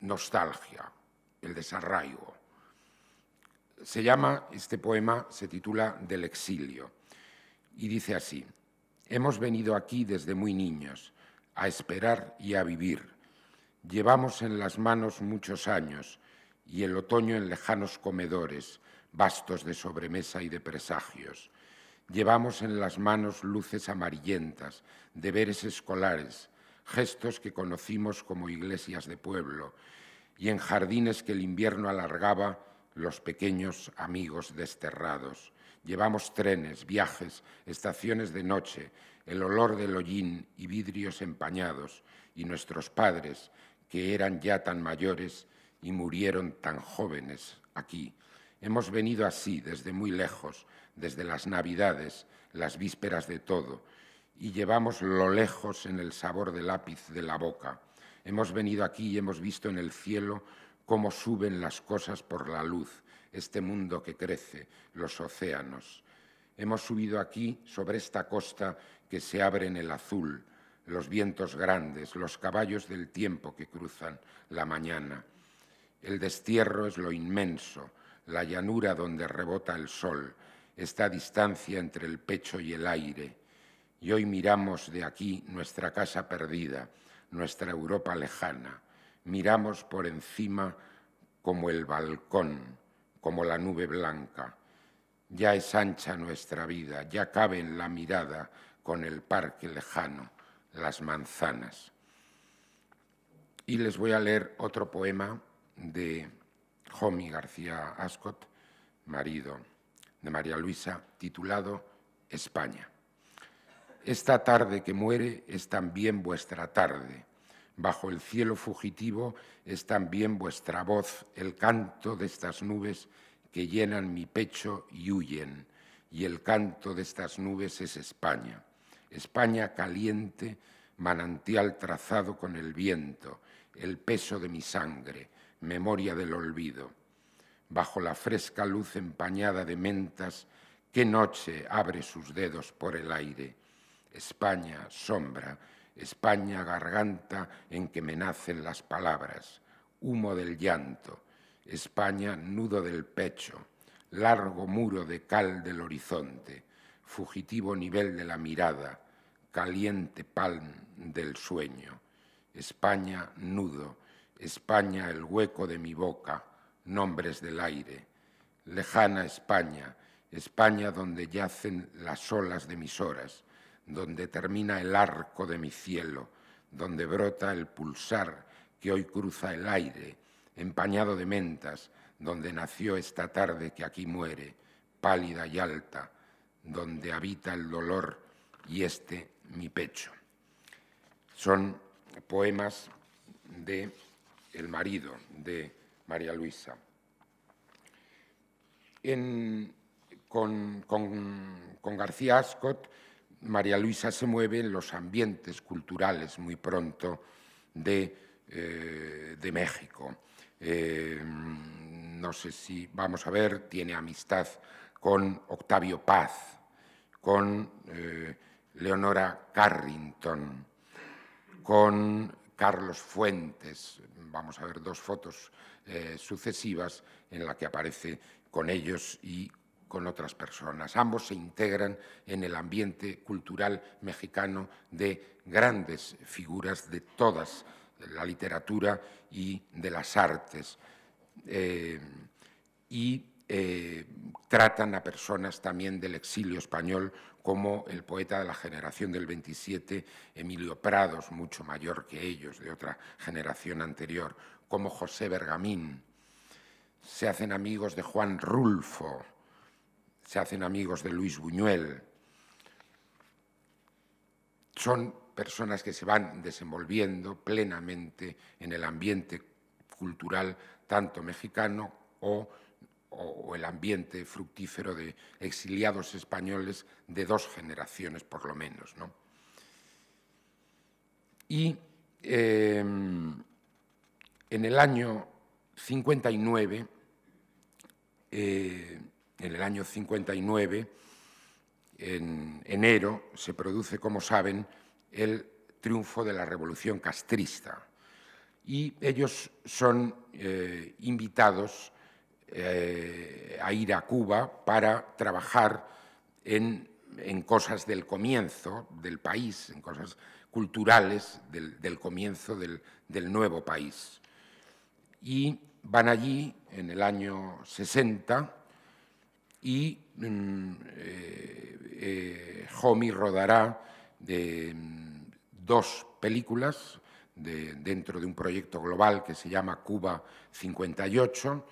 nostalgia, el desarraigo. Se llama, este poema se titula Del exilio y dice así, hemos venido aquí desde muy niños, a esperar y a vivir. Llevamos en las manos muchos años, y el otoño en lejanos comedores, vastos de sobremesa y de presagios. Llevamos en las manos luces amarillentas, deberes escolares, gestos que conocimos como iglesias de pueblo, y en jardines que el invierno alargaba los pequeños amigos desterrados. Llevamos trenes, viajes, estaciones de noche, el olor del hollín y vidrios empañados, y nuestros padres, que eran ya tan mayores, y murieron tan jóvenes aquí. Hemos venido así desde muy lejos, desde las Navidades, las vísperas de todo, y llevamos lo lejos en el sabor del lápiz de la boca. Hemos venido aquí y hemos visto en el cielo cómo suben las cosas por la luz, este mundo que crece, los océanos. Hemos subido aquí sobre esta costa que se abre en el azul, los vientos grandes, los caballos del tiempo que cruzan la mañana. El destierro es lo inmenso, la llanura donde rebota el sol, esta distancia entre el pecho y el aire. Y hoy miramos de aquí nuestra casa perdida, nuestra Europa lejana. Miramos por encima como el balcón, como la nube blanca. Ya es ancha nuestra vida, ya cabe en la mirada con el parque lejano, las manzanas. Y les voy a leer otro poema de Jomi García Ascot, marido de María Luisa, titulado España. Esta tarde que muere es también vuestra tarde. Bajo el cielo fugitivo es también vuestra voz, el canto de estas nubes que llenan mi pecho y huyen. Y el canto de estas nubes es España. España caliente, manantial trazado con el viento, el peso de mi sangre, memoria del olvido. Bajo la fresca luz empañada de mentas, qué noche abre sus dedos por el aire. España, sombra, España, garganta en que me nacen las palabras, humo del llanto, España, nudo del pecho, largo muro de cal del horizonte, fugitivo nivel de la mirada, caliente pan del sueño, España, nudo, España, el hueco de mi boca, nombres del aire. Lejana España, España donde yacen las olas de mis horas, donde termina el arco de mi cielo, donde brota el pulsar que hoy cruza el aire, empañado de mentas, donde nació esta tarde que aquí muere, pálida y alta, donde habita el dolor y este mi pecho. Son poemas de el marido de María Luisa. con, García Ascot, María Luisa se mueve en los ambientes culturales muy pronto de, eh, México. Eh, no sé si, vamos a ver, tiene amistad con Octavio Paz, con eh, Leonora Carrington, con Carlos Fuentes. Vamos a ver dos fotos eh, sucesivas en la que aparece con ellos y con otras personas. Ambos se integran en el ambiente cultural mexicano de grandes figuras de todas la literatura y de las artes. Eh, y eh, tratan a personas también del exilio español como el poeta de la generación del 27, Emilio Prados, mucho mayor que ellos, de otra generación anterior, como José Bergamín. Se hacen amigos de Juan Rulfo, se hacen amigos de Luis Buñuel. Son personas que se van desenvolviendo plenamente en el ambiente cultural, tanto mexicano o o, el ambiente fructífero de exiliados españoles de dos generaciones, por lo menos. ¿no? Y em, en el año 59, eh, en el año 59, en enero, se produce, como saben, el triunfo de la revolución castrista. Y ellos son eh, invitados eh, a ir a Cuba para trabajar en, cosas del comienzo del país, en cosas culturales del, comienzo del, nuevo país. Y van allí en el año 60 y mm, eh, eh, Homi rodará mm, dos películas dentro de un proyecto global que se llama Cuba 58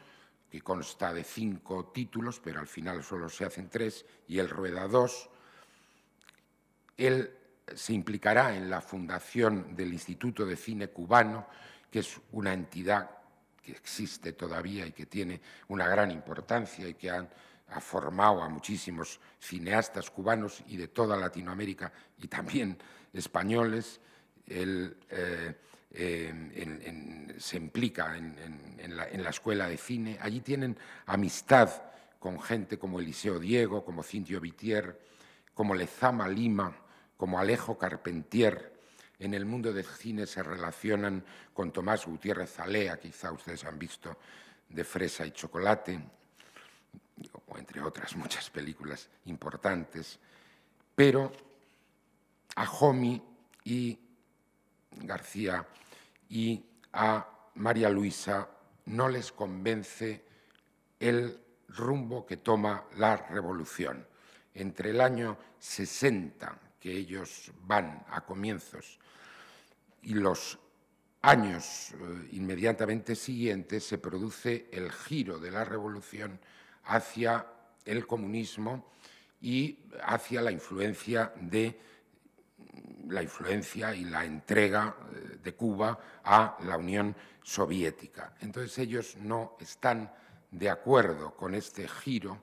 que consta de cinco títulos, pero al final solo se hacen tres, y el rueda dos. Él se implicará en la fundación del Instituto de Cine Cubano, que es una entidad que existe todavía y que tiene una gran importancia y que ha formado a muchísimos cineastas cubanos y de toda Latinoamérica y también españoles. Eh, se implica en la, escuela de cine. Allí tienen amistad con gente como Eliseo Diego, como Cintio Vitier, como Lezama Lima, como Alejo Carpentier. En el mundo del cine se relacionan con Tomás Gutiérrez Alea quizá ustedes han visto de Fresa y Chocolate, o entre otras muchas películas importantes. Pero a Jomi y García y a María Luisa no les convence el rumbo que toma la revolución. Entre el año 60, que ellos van a comienzos, y los años eh, inmediatamente siguientes se produce el giro de la revolución hacia el comunismo y hacia la influencia de la influencia y la entrega eh, de Cuba a la Unión Soviética. Entonces ellos no están de acuerdo con este giro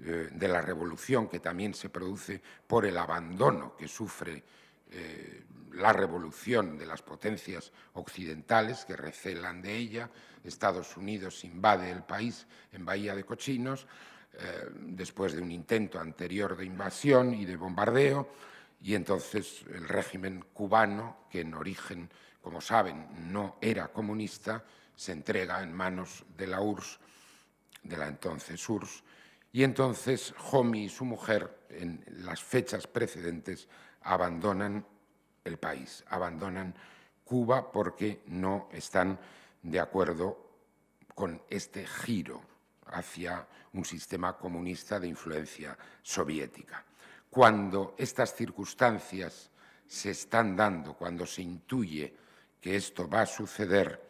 eh, de la revolución que también se produce por el abandono que sufre eh, la revolución de las potencias occidentales que recelan de ella. Estados Unidos invade el país en Bahía de Cochinos después de un intento anterior de invasión y de bombardeo y entonces el régimen cubano, que en origen, como saben, no era comunista, se entrega en manos de la URSS, de la entonces URSS, y entonces Homi y su mujer, en las fechas precedentes, abandonan el país, abandonan Cuba porque no están de acuerdo con este giro hacia un sistema comunista de influencia soviética cuando estas circunstancias se están dando, cuando se intuye que esto va a suceder,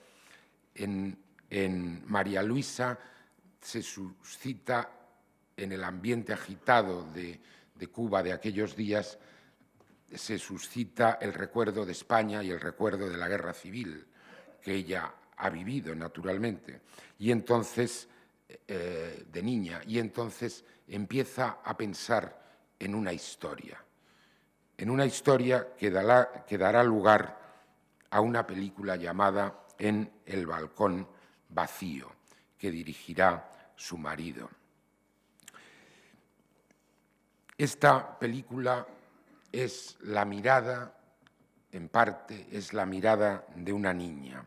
en, María Luisa se suscita en el ambiente agitado de, Cuba de aquellos días, se suscita el recuerdo de España y el recuerdo de la guerra civil que ella ha vivido, naturalmente. Y entonces, eh, de niña, y entonces empieza a pensar en una historia, en una historia que dará, lugar a una película llamada En el balcón vacío, que dirigirá su marido. Esta película es la mirada, en parte, es la mirada de una niña.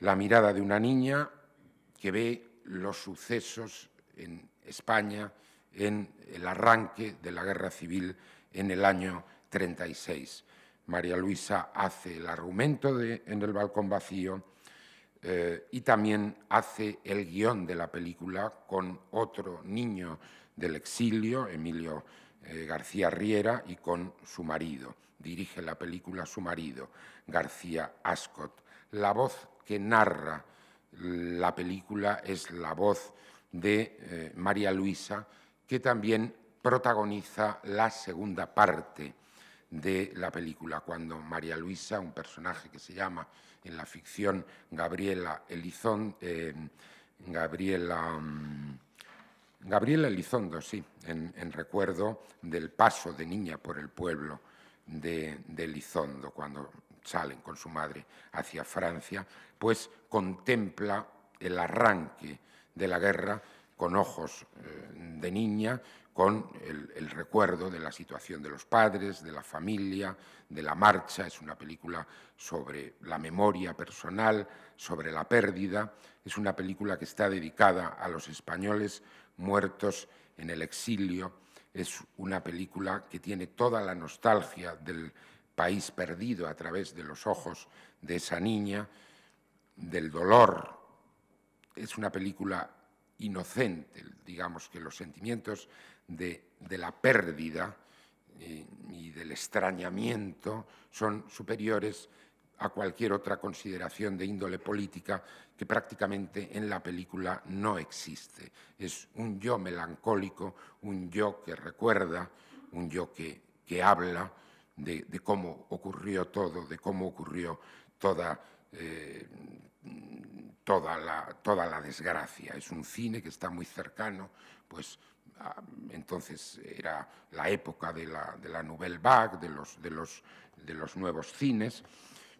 La mirada de una niña que ve los sucesos en España en el arranque de la guerra civil en el año 36. María Luisa hace el argumento de En el balcón vacío eh, y también hace el guión de la película con otro niño del exilio, Emilio eh, García Riera, y con su marido. Dirige la película su marido, García Ascot. La voz que narra la película es la voz de eh, María Luisa, que también protagoniza la segunda parte de la película, cuando María Luisa, un personaje que se llama en la ficción Gabriela Elizondo, eh, mm, Gabriela, Elizondo, sí, en, recuerdo del paso de niña por el pueblo de Elizondo, cuando salen con su madre hacia Francia, pues contempla el arranque de la guerra con ojos eh, de niña, con el, el, recuerdo de la situación de los padres, de la familia, de la marcha. Es una película sobre la memoria personal, sobre la pérdida. Es una película que está dedicada a los españoles muertos en el exilio. Es una película que tiene toda la nostalgia del país perdido a través de los ojos de esa niña, del dolor. Es una película inocente, digamos que los sentimientos de, la pérdida eh, y del extrañamiento son superiores a cualquier otra consideración de índole política que prácticamente en la película no existe. Es un yo melancólico, un yo que recuerda, un yo que, que habla de, cómo ocurrió todo, de cómo ocurrió toda eh, toda la, toda la desgracia. Es un cine que está muy cercano, pues entonces era la época de la, Nouvelle Vague, de los, de, los, nuevos cines.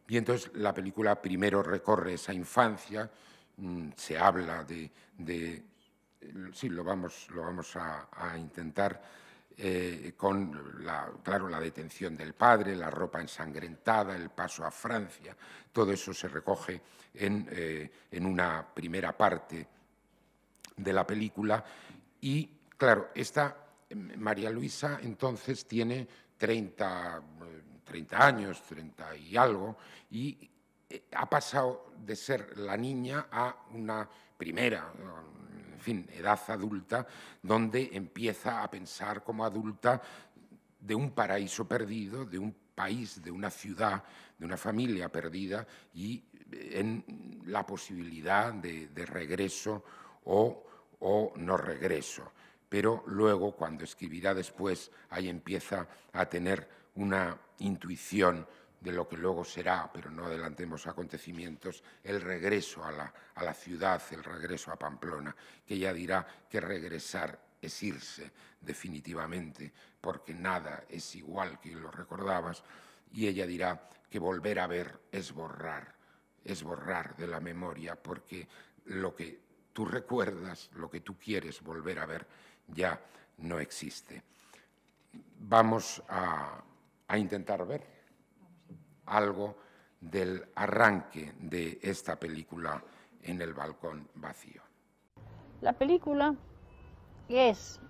Y entonces la película primero recorre esa infancia, mm, se habla de, sí, lo vamos, lo vamos a, a intentar eh, con, la, claro, la detención del padre, la ropa ensangrentada, el paso a Francia, todo eso se recoge en, eh, una primera parte de la película. Y, claro, esta mm, María Luisa entonces tiene 30, 30 mm, años, 30 y algo, y eh, ha pasado de ser la niña a una primera, fin, edad adulta, donde empieza a pensar como adulta de un paraíso perdido, de un país, de una ciudad, de una familia perdida y eh, en la posibilidad de, regreso o, o, no regreso. Pero luego, cuando escribirá después, ahí empieza a tener una intuición de lo que luego será, pero no adelantemos acontecimientos, el regreso a la, ciudad, el regreso a Pamplona, que ella dirá que regresar es irse definitivamente, porque nada es igual que lo recordabas, y ella dirá que volver a ver es borrar, es borrar de la memoria, porque lo que tú recuerdas, lo que tú quieres volver a ver, ya no existe. Vamos a intentar ver algo del arranque de esta película en el balcón vacío. La película es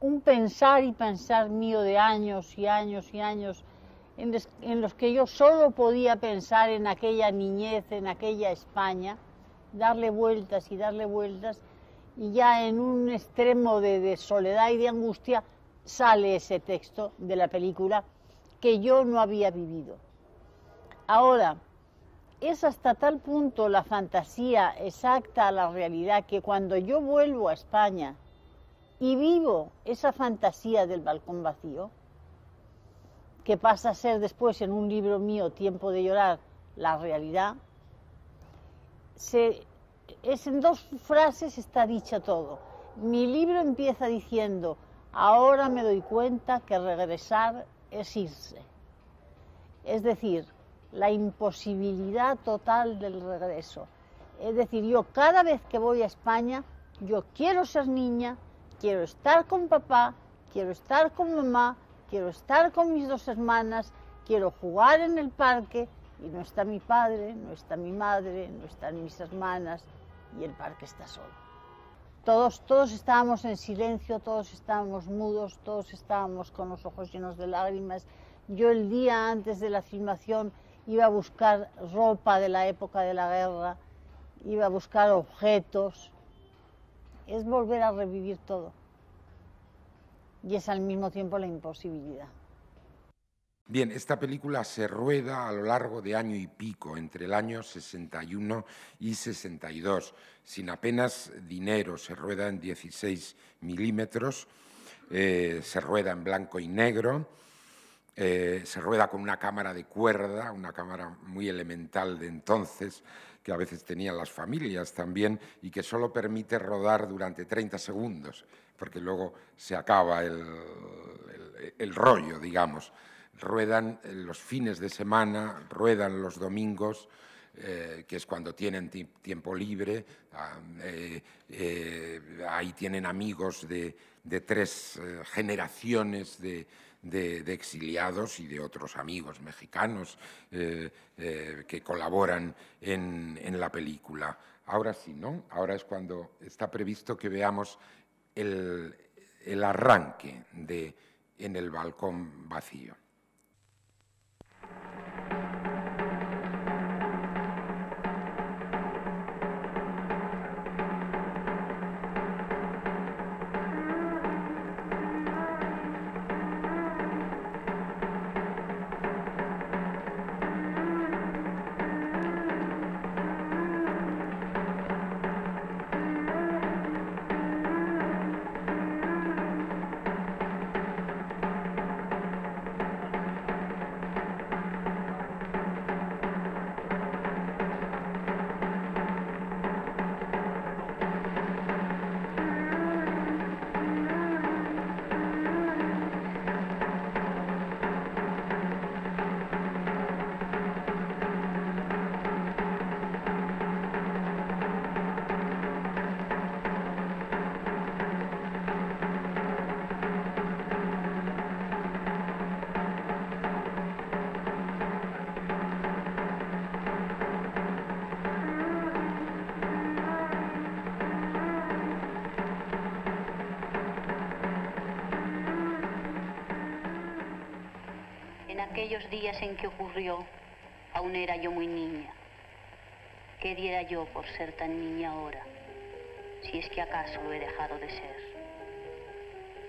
un pensar y pensar mío de años y años y años en, los que yo solo podía pensar en aquella niñez, en aquella España, darle vueltas y darle vueltas y ya en un extremo de soledad y de angustia sale ese texto de la película que yo no había vivido. Ahora, es hasta tal punto la fantasía exacta a la realidad que cuando yo vuelvo a España y vivo esa fantasía del balcón vacío, que pasa a ser después en un libro mío, Tiempo de llorar, la realidad, es en dos frases está dicha todo. Mi libro empieza diciendo, ahora me doy cuenta que regresar es irse. Es decir, la imposibilidad total del regreso. Es decir, yo cada vez que voy a España, yo quiero ser niña, quiero estar con papá, quiero estar con mamá, quiero estar con mis dos hermanas, quiero jugar en el parque y no está mi padre, no está mi madre, no están mis hermanas y el parque está solo. Todos, todos estábamos en silencio, todos estábamos mudos, todos estábamos con los ojos llenos de lágrimas. Yo el día antes de la filmación iba a buscar ropa de la época de la guerra, iba a buscar objetos. Es volver a revivir todo. Y es al mismo tiempo la imposibilidad. Bien, esta película se rueda a lo largo de año y pico, entre el año 61 y 62, sin apenas dinero, se rueda en 16 milímetros, eh, se rueda en blanco y negro eh, se rueda con una cámara de cuerda, una cámara muy elemental de entonces, que a veces tenían las familias también, y que solo permite rodar durante 30 segundos, porque luego se acaba el, rollo, digamos. Ruedan los fines de semana, ruedan los domingos, eh, que es cuando tienen tiempo libre, ah, eh, ahí tienen amigos de tres generaciones de, de, exiliados y de otros amigos mexicanos eh, eh, que colaboran en, la película. Ahora sí, ¿no? Ahora es cuando está previsto que veamos el, el arranque de En el balcón vacío. por ser tan niña ahora, si es que acaso lo he dejado de ser.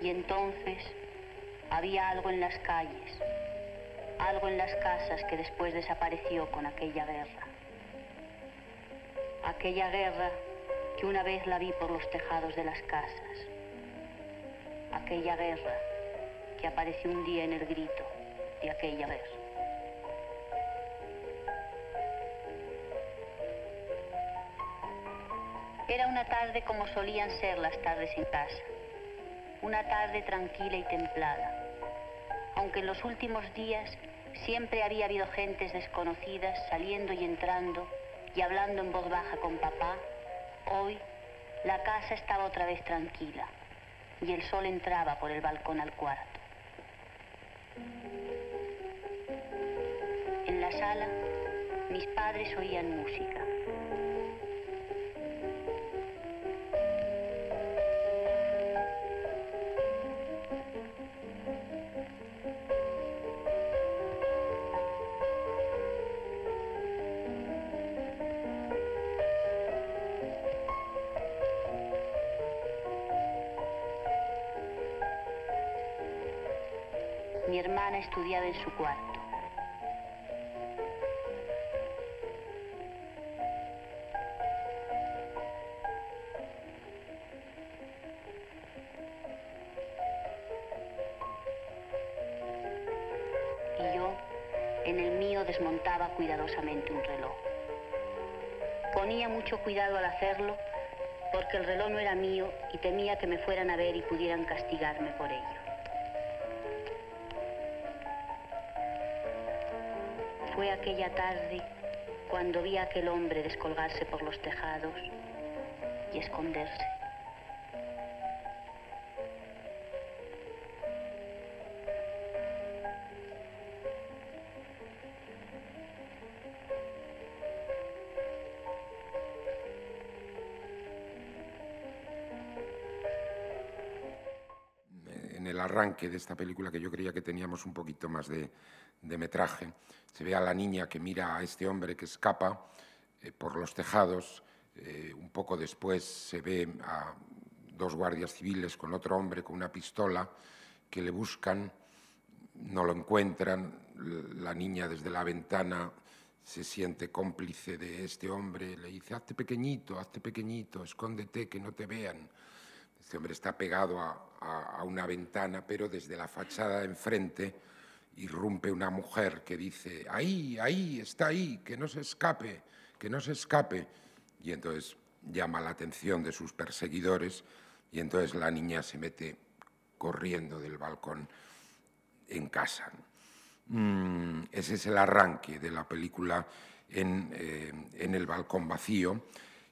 Y entonces había algo en las calles, algo en las casas que después desapareció con aquella guerra. Aquella guerra que una vez la vi por los tejados de las casas. Aquella guerra que apareció un día en el grito de aquella vez. de como solían ser las tardes en casa. Una tarde tranquila y templada. Aunque en los últimos días siempre había habido gentes desconocidas saliendo y entrando y hablando en voz baja con papá, hoy la casa estaba otra vez tranquila y el sol entraba por el balcón al cuarto. En la sala mis padres oían música. su cuarto. Y yo, en el mío, desmontaba cuidadosamente un reloj. Ponía mucho cuidado al hacerlo porque el reloj no era mío y temía que me fueran a ver y pudieran castigarme por ello. fue aquella tarde cuando vi a aquel hombre descolgarse por los tejados y esconderse. En el arranque de esta película que yo creía que teníamos un poquito más de, de metraje. Se ve a la niña que mira a este hombre que escapa eh, por los tejados. Eh, un poco después se ve a dos guardias civiles con otro hombre con una pistola que le buscan, no lo encuentran. La niña desde la ventana se siente cómplice de este hombre, le dice, hazte pequeñito, hazte pequeñito, escóndete, que no te vean. Este hombre está pegado a, una ventana, pero desde la fachada enfrente irrumpe una mujer que dice, ahí, ahí, está ahí, que no se escape, que no se escape. Y entonces llama la atención de sus perseguidores y entonces la niña se mete corriendo del balcón en casa. Mm, ese es el arranque de la película en, eh, el balcón vacío,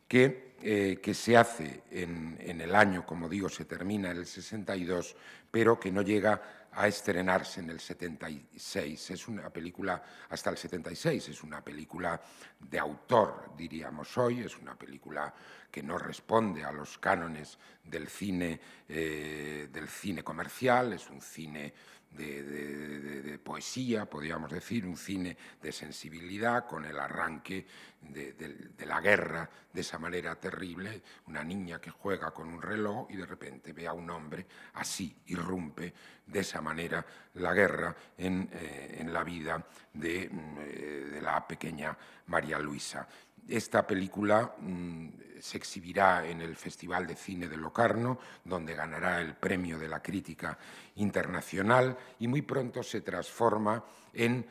que, eh, que se hace en, en el año, como digo, se termina en el 62, pero que no llega a estrenarse en el 76. Es una película, hasta el 76, es una película de autor, diríamos hoy, es una película que no responde a los cánones del cine, eh, del cine comercial, es un cine de, de, poesía, podríamos decir, un cine de sensibilidad con el arranque de, la guerra de esa manera terrible, una niña que juega con un reloj y de repente ve a un hombre así, irrumpe de esa manera la guerra en, eh, la vida mm, eh, de, la pequeña María Luisa. Esta película mm, se exhibirá en el Festival de Cine de Locarno, donde ganará el Premio de la Crítica Internacional y muy pronto se transforma en,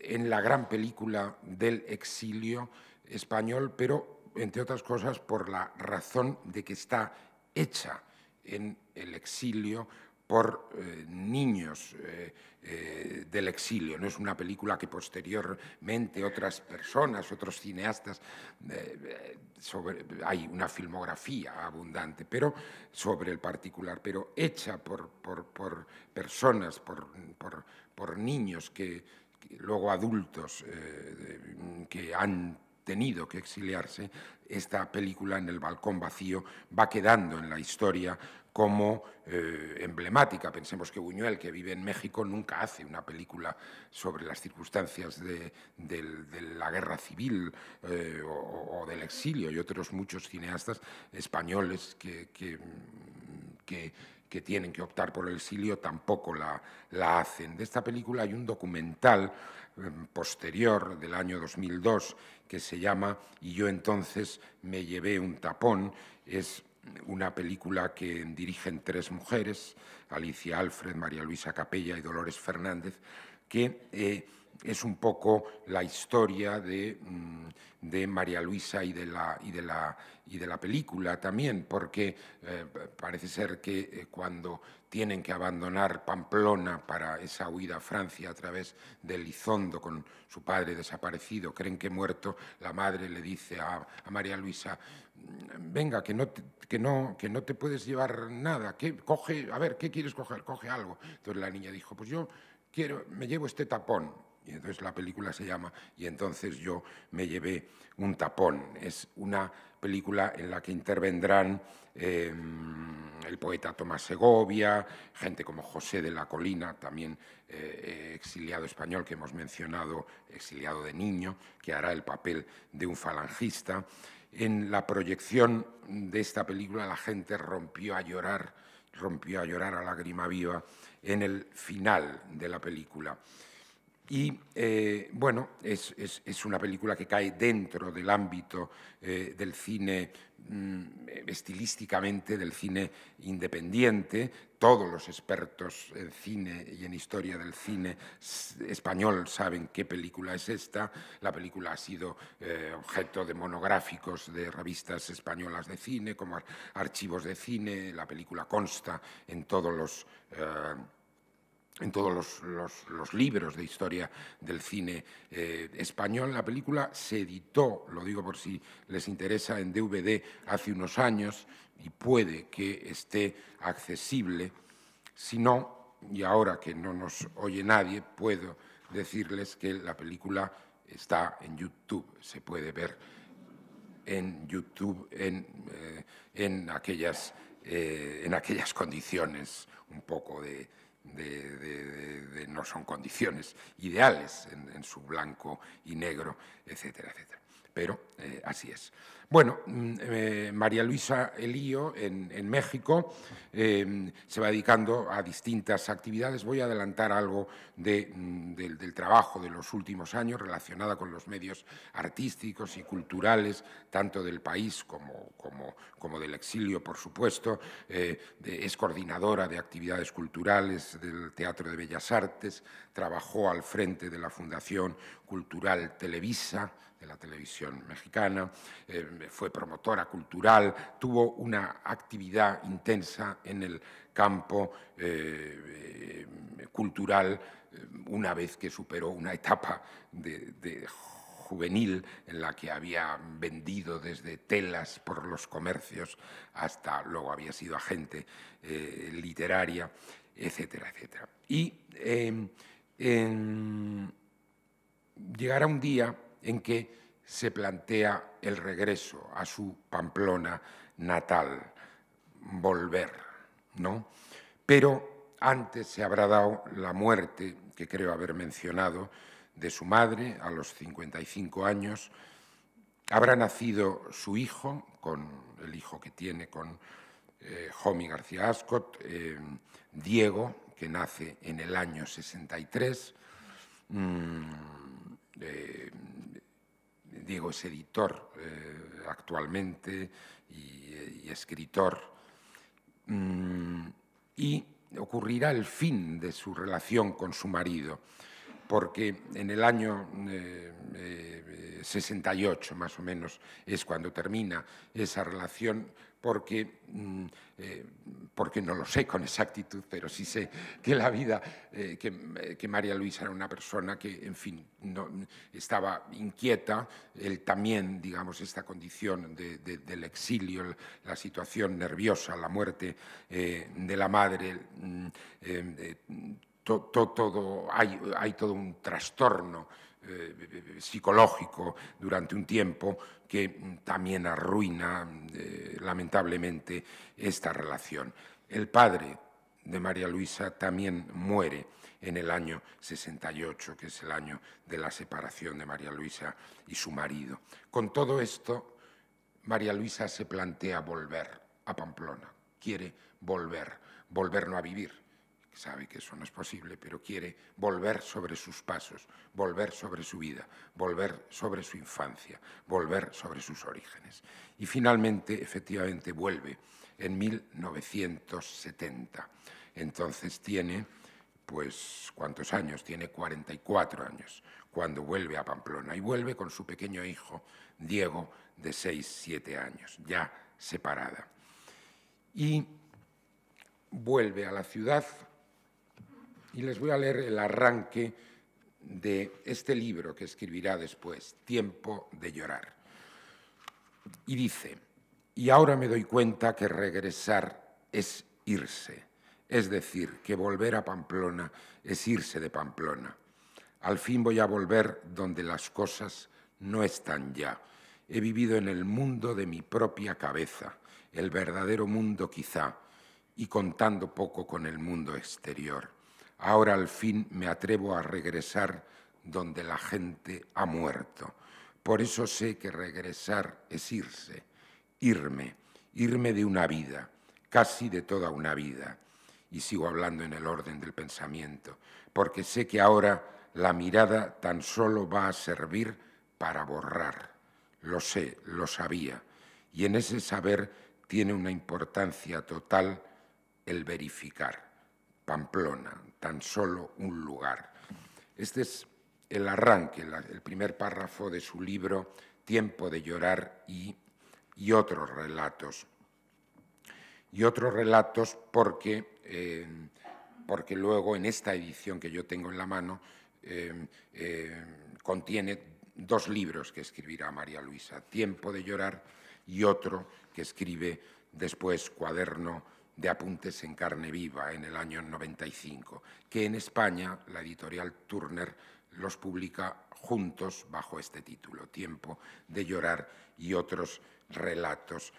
en la gran película del exilio español, pero entre otras cosas por la razón de que está hecha en el exilio por eh, niños eh, eh, del exilio. No es una película que posteriormente otras personas, otros cineastas, hay una filmografía abundante, pero sobre el particular, pero hecha por, por, personas, por, por, niños luego adultos que han tenido que exiliarse, esta película en el balcón vacío va quedando en la historia como eh, emblemática. Pensemos que Buñuel, que vive en México, nunca hace una película sobre las circunstancias de, la guerra civil eh, o, del exilio y otros muchos cineastas españoles que, tienen que optar por el exilio tampoco la, la, hacen. De esta película hay un documental em, posterior del año 2002 que se llama Y yo entonces me llevé un tapón. Es una película que dirigen tres mujeres, Alicia Alfred, María Luisa Capella y Dolores Fernández, que eh, es un poco la historia mm, de, María Luisa y de, la, y, de la, y de la película también, porque eh, parece ser que eh, cuando tienen que abandonar Pamplona para esa huida a Francia a través de Lizondo con su padre desaparecido, creen que muerto, la madre le dice a María Luisa, venga, que no, te, que, no, que no te puedes llevar nada, coge, a ver, ¿qué quieres coger? Coge algo. Entonces la niña dijo, pues yo quiero, me llevo este tapón. Y entonces la película se llama Y entonces yo me llevé un tapón. Es una película en la que intervendrán em, el poeta Tomás Segovia, gente como José de la Colina, también eh, exiliado español que hemos mencionado, exiliado de niño, que hará el papel de un falangista. En la proyección de esta película la gente rompió a llorar, rompió a llorar a lágrima viva en el final de la película. Y eh, bueno, es, una película que cae dentro del ámbito eh, del cine mm, estilísticamente, del cine independiente. Todos los expertos en cine y en historia del cine español saben qué película es esta. La película ha sido eh, objeto de monográficos de revistas españolas de cine, como archivos de cine. La película consta en todos los en todos los, libros de historia del cine eh, español. La película se editó, lo digo por si les interesa, en DVD hace unos años y puede que esté accesible. Si no, y ahora que no nos oye nadie, puedo decirles que la película está en YouTube, se puede ver en YouTube en, eh, aquellas, eh, en aquellas condiciones un poco de de, no son condiciones ideales en, en su blanco y negro, etcétera, etcétera pero eh, así es. Bueno, mm, eh, María Luisa Elío en, México em, se va dedicando a distintas actividades. Voy a adelantar algo mm, del trabajo de los últimos años relacionada con los medios artísticos y culturales, tanto del país como, del exilio, por supuesto. Eh, es coordinadora de actividades culturales del Teatro de Bellas Artes, trabajó al frente de la Fundación Cultural Televisa de la televisión mexicana, eh, fue promotora cultural, tuvo una actividad intensa en el campo eh, eh, cultural una vez que superó una etapa de, juvenil en la que había vendido desde telas por los comercios hasta luego había sido agente literaria, etcétera, etcétera. Y llegará un día en que se plantea el regreso a su Pamplona natal, volver, ¿no? Pero antes se habrá dado la muerte, que creo haber mencionado, de su madre a los 55 años, habrá nacido su hijo, con el hijo que tiene con eh, Jomi García Ascot, eh, Diego, que nace en el año 63, Diego es editor eh, actualmente y, escritor. Mm, y ocurrirá el fin de su relación con su marido, porque en el año 68 eh, eh, más o menos es cuando termina esa relación porque, mm, eh, porque no lo sé con exactitud, pero sí sé que la vida, eh, eh, que, María Luisa era una persona que, en fin, estaba inquieta, él también, digamos, esta condición del exilio, la situación nerviosa, la muerte de la madre, mm, todo, hay, hay todo un trastorno. Eh, psicológico durante un tiempo que también arruina eh, lamentablemente esta relación. El padre de María Luisa también muere en el año 68, que es el año de la separación de María Luisa y su marido. Con todo esto, María Luisa se plantea volver a Pamplona, quiere volver, volver no a vivir, sabe que eso no es posible, pero quiere volver sobre sus pasos, volver sobre su vida, volver sobre su infancia, volver sobre sus orígenes. Y finalmente, efectivamente, vuelve en 1970. Entonces tiene, pues, ¿cuántos años? Tiene 44 años cuando vuelve a Pamplona y vuelve con su pequeño hijo, Diego, de 6, 7 años, ya separada. Y vuelve a la ciudad y les voy a leer el arranque de este libro que escribirá después, Tiempo de llorar. Y dice, y ahora me doy cuenta que regresar es irse, es decir, que volver a Pamplona es irse de Pamplona. Al fin voy a volver donde las cosas no están ya. He vivido en el mundo de mi propia cabeza, el verdadero mundo quizá, y contando poco con el mundo exterior Ahora al fin me atrevo a regresar donde la gente ha muerto. Por eso sé que regresar es irse, irme, irme de una vida, casi de toda una vida. Y sigo hablando en el orden del pensamiento, porque sé que ahora la mirada tan solo va a servir para borrar. Lo sé, lo sabía. Y en ese saber tiene una importancia total el verificar. Pamplona, tan solo un lugar. Este es el arranque, el primer párrafo de su libro Tiempo de llorar y, otros relatos. Y otros relatos porque, eh, porque luego en esta edición que yo tengo en la mano eh, eh, contiene dos libros que escribirá María Luisa, Tiempo de llorar y otro que escribe después Cuaderno de Apuntes en Carne Viva en el año 95, que en España la editorial Turner los publica juntos bajo este título, Tiempo de llorar y otros relatos.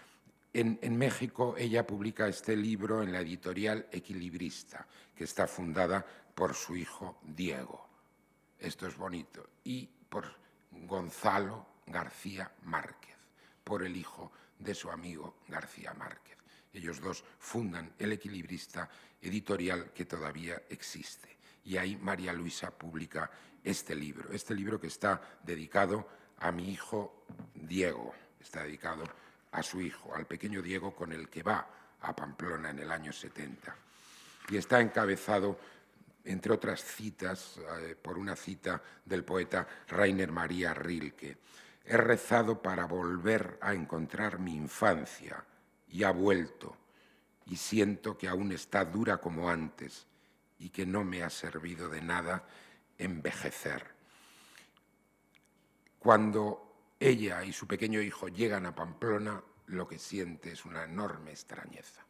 En, en, México ella publica este libro en la editorial Equilibrista, que está fundada por su hijo Diego. Esto es bonito. Y por Gonzalo García Márquez, por el hijo de su amigo García Márquez. Ellos dos fundan El Equilibrista, editorial que todavía existe. Y ahí María Luisa publica este libro, este libro que está dedicado a mi hijo Diego, está dedicado a su hijo, al pequeño Diego con el que va a Pamplona en el año 70. Y está encabezado, entre otras citas, eh, por una cita del poeta Rainer María Rilke. He rezado para volver a encontrar mi infancia, y ha vuelto, y siento que aún está dura como antes y que no me ha servido de nada envejecer. Cuando ella y su pequeño hijo llegan a Pamplona, lo que siente es una enorme extrañeza.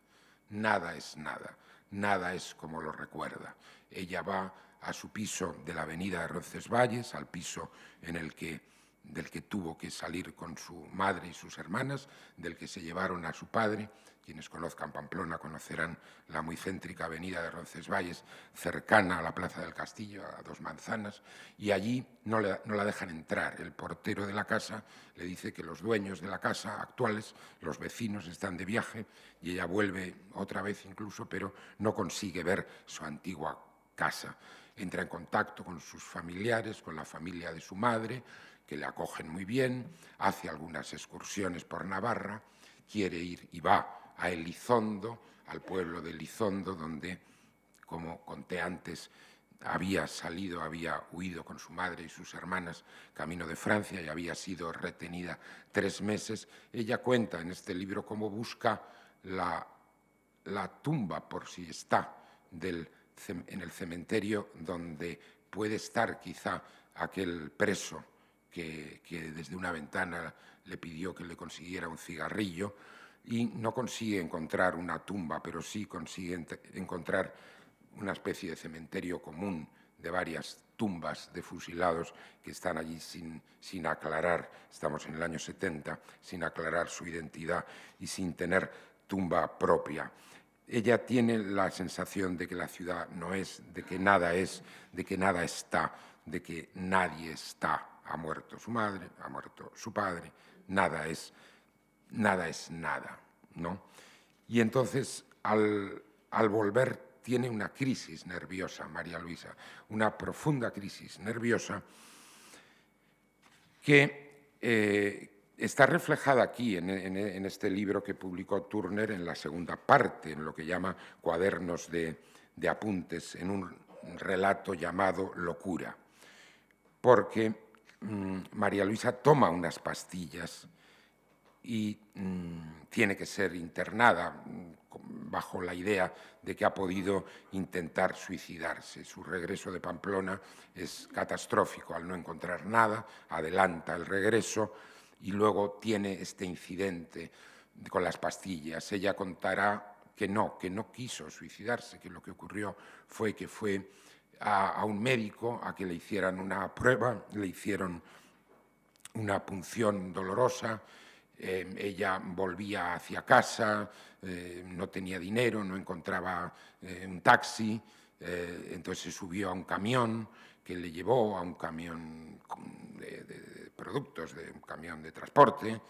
Nada es nada, nada es como lo recuerda. Ella va a su piso de la avenida de Valles, al piso en el que del que tuvo que salir con su madre y sus hermanas, del que se llevaron a su padre. Quienes conozcan Pamplona conocerán la muy céntrica avenida de Roncesvalles, cercana a la Plaza del Castillo, a dos manzanas, y allí no, la dejan entrar. El portero de la casa le dice que los dueños de la casa actuales, los vecinos, están de viaje y ella vuelve otra vez incluso, pero no consigue ver su antigua casa. Entra en contacto con sus familiares, con la familia de su madre, que le acogen muy bien, hace algunas excursiones por Navarra, quiere ir y va a Elizondo, al pueblo de Elizondo, donde, como conté antes, había salido, había huido con su madre y sus hermanas camino de Francia y había sido retenida tres meses. Ella cuenta en este libro cómo busca la, tumba, por si está, en el cementerio donde puede estar quizá aquel preso que, desde una ventana le pidió que le consiguiera un cigarrillo y no consigue encontrar una tumba, pero sí consigue encontrar una especie de cementerio común de varias tumbas de fusilados que están allí sin, sin aclarar, estamos en el año 70, sin aclarar su identidad y sin tener tumba propia ella tiene la sensación de que la ciudad no es, de que nada es, de que nada está, de que nadie está ha muerto su madre, ha muerto su padre, nada es nada, es nada ¿no? Y entonces, al, volver, tiene una crisis nerviosa, María Luisa, una profunda crisis nerviosa que eh, está reflejada aquí en, este libro que publicó Turner en la segunda parte, en lo que llama Cuadernos de, de apuntes, en un relato llamado Locura, porque Mm, María Luisa toma unas pastillas y mm, tiene que ser internada mm, bajo la idea de que ha podido intentar suicidarse. Su regreso de Pamplona es catastrófico al no encontrar nada, adelanta el regreso y luego tiene este incidente con las pastillas. Ella contará que no, que no quiso suicidarse, que lo que ocurrió fue que fue a, un médico a que le hicieran una prueba, le hicieron una punción dolorosa, em, ella volvía hacia casa, eh, no tenía dinero, no encontraba eh, un taxi, eh, entonces subió a un camión que le llevó a un camión de, de productos, de un camión de transporte,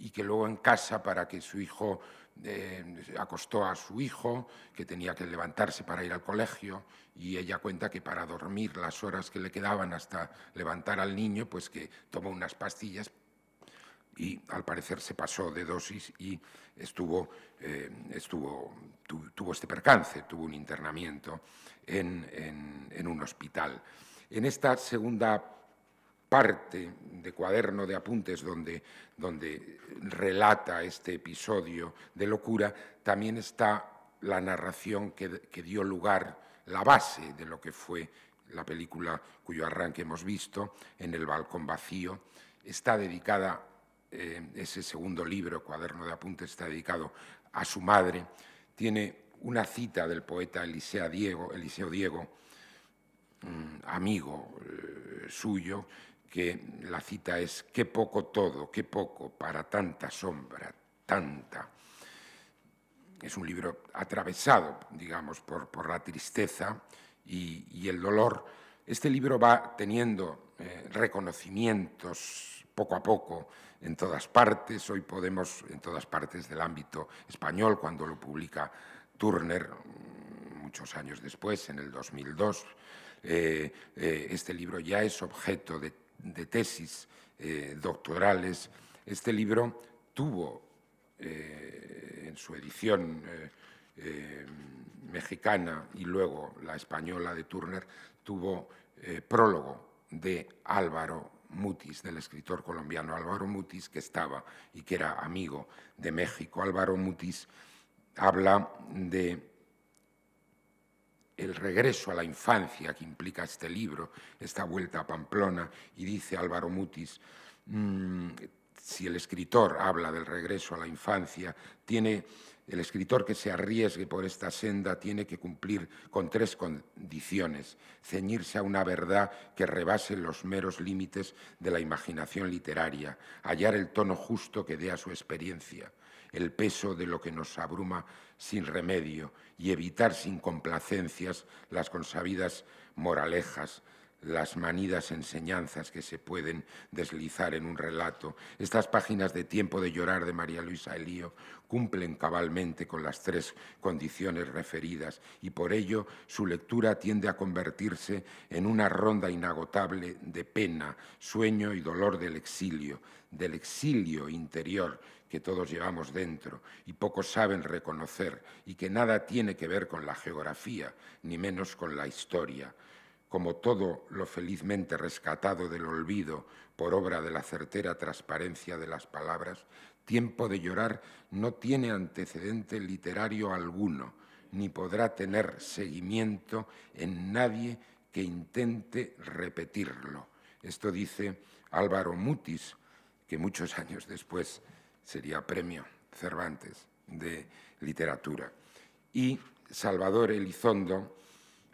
y que luego en casa, para que su hijo eh, acostó a su hijo, que tenía que levantarse para ir al colegio, y ella cuenta que para dormir las horas que le quedaban hasta levantar al niño, pues que tomó unas pastillas y al parecer se pasó de dosis y estuvo, eh, estuvo, tuvo este percance, tuvo un internamiento en, en un hospital. En esta segunda parte de cuaderno de apuntes donde, donde relata este episodio de locura, también está la narración que, dio lugar, la base de lo que fue la película cuyo arranque hemos visto, en el balcón vacío, está dedicada, eh, ese segundo libro, Cuaderno de Apuntes, está dedicado a su madre, tiene una cita del poeta Eliseo Diego, Eliseo Diego mm, amigo eh, suyo, que la cita es qué poco todo, qué poco para tanta sombra, tanta. Es un libro atravesado, digamos, por, por la tristeza y, el dolor. Este libro va teniendo eh, reconocimientos poco a poco en todas partes. Hoy podemos, en todas partes del ámbito español, cuando lo publica Turner, muchos años después, en el 2002, eh, eh, este libro ya es objeto de de tesis eh, doctorales. Este libro tuvo eh, en su edición eh, mexicana y luego la española de Turner, tuvo prólogo de Álvaro Mutis, del escritor colombiano Álvaro Mutis, que estaba y que era amigo de México. Álvaro Mutis habla de el regreso a la infancia que implica este libro, esta vuelta a Pamplona, y dice Álvaro Mutis, mm, si el escritor habla del regreso a la infancia, tiene el escritor que se arriesgue por esta senda tiene que cumplir con tres condiciones, ceñirse a una verdad que rebase los meros límites de la imaginación literaria, hallar el tono justo que dé a su experiencia, el peso de lo que nos abruma sin remedio y evitar sin complacencias las consabidas moralejas, las manidas enseñanzas que se pueden deslizar en un relato. Estas páginas de Tiempo de llorar de María Luisa Elío cumplen cabalmente con las tres condiciones referidas y por ello su lectura tiende a convertirse en una ronda inagotable de pena, sueño y dolor del exilio, del exilio interior que todos llevamos dentro y pocos saben reconocer y que nada tiene que ver con la geografía, ni menos con la historia, como todo lo felizmente rescatado del olvido por obra de la certera transparencia de las palabras, Tiempo de llorar no tiene antecedente literario alguno, ni podrá tener seguimiento en nadie que intente repetirlo. Esto dice Álvaro Mutis, que muchos años después sería premio Cervantes de literatura. Y Salvador Elizondo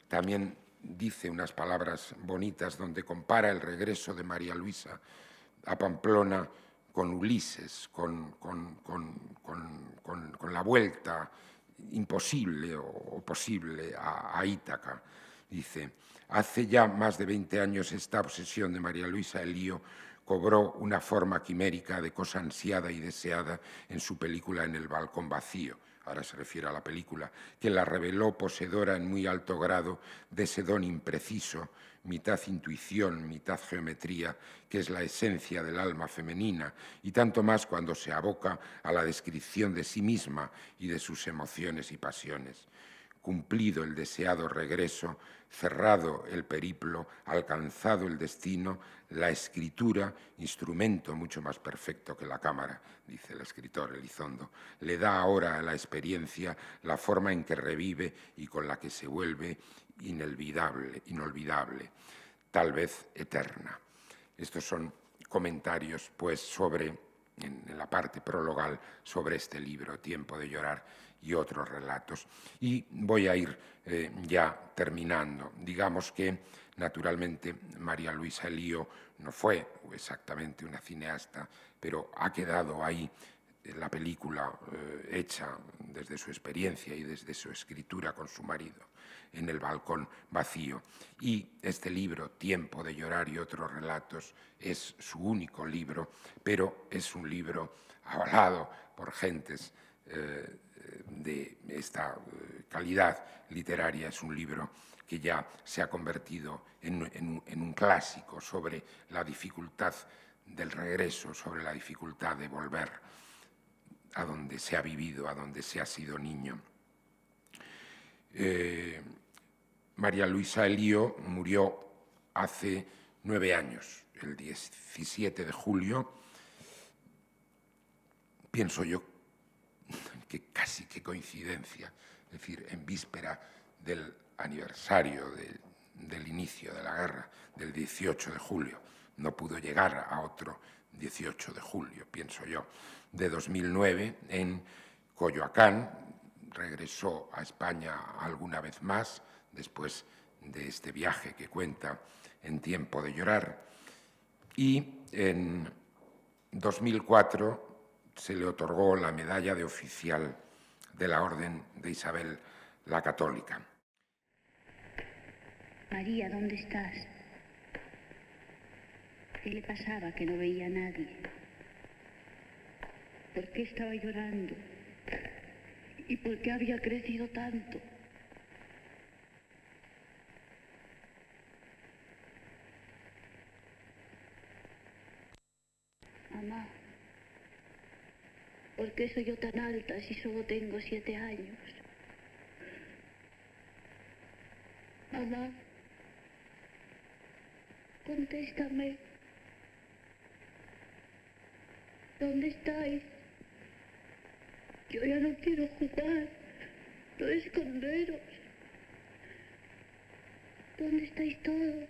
también dice unas palabras bonitas donde compara el regreso de María Luisa a Pamplona con Ulises, con, la vuelta imposible o, posible a, Ítaca. Dice, hace ya más de 20 años esta obsesión de María Luisa el lío, cobró una forma quimérica de cosa ansiada y deseada en su película En el balcón vacío, ahora se refiere a la película, que la reveló poseedora en muy alto grado de ese don impreciso, mitad intuición, mitad geometría, que es la esencia del alma femenina, y tanto más cuando se aboca a la descripción de sí misma y de sus emociones y pasiones. Cumplido el deseado regreso cerrado el periplo, alcanzado el destino, la escritura, instrumento mucho más perfecto que la cámara, dice el escritor Elizondo, le da ahora a la experiencia la forma en que revive y con la que se vuelve inolvidable, inolvidable tal vez eterna. Estos son comentarios, pues, sobre, en la parte prologal, sobre este libro, Tiempo de llorar, y otros relatos. Y voy a ir eh, ya terminando. Digamos que, naturalmente, María Luisa Elío no fue exactamente una cineasta, pero ha quedado ahí eh, la película eh, hecha desde su experiencia y desde su escritura con su marido en el balcón vacío. Y este libro, Tiempo de llorar y otros relatos, es su único libro, pero es un libro avalado por gentes de esta eh, calidad literaria. Es un libro que ya se ha convertido en, un clásico sobre la dificultad del regreso, sobre la dificultad de volver a donde se ha vivido, a donde se ha sido niño. Eh, María Luisa Elío murió hace nueve años, el 17 de julio. Pienso yo que casi qué coincidencia, es decir, en víspera del aniversario del inicio de la guerra, del 18 de julio. No pudo llegar a otro 18 de julio, pienso yo, de 2009 en Coyoacán. Regresó a España alguna vez más después de este viaje que cuenta en Tiempo de Llorar. Y en 2004 se le otorgó la medalla de oficial de la Orden de Isabel la Católica. María, ¿dónde estás? ¿Qué le pasaba que no veía a nadie? ¿Por qué estaba llorando? ¿Y por qué había crecido tanto? Amado. ¿Por qué soy yo tan alta si solo tengo siete años? Mamá, contéstame. ¿Dónde estáis? Yo ya no quiero jugar, no esconderos. ¿Dónde estáis todos?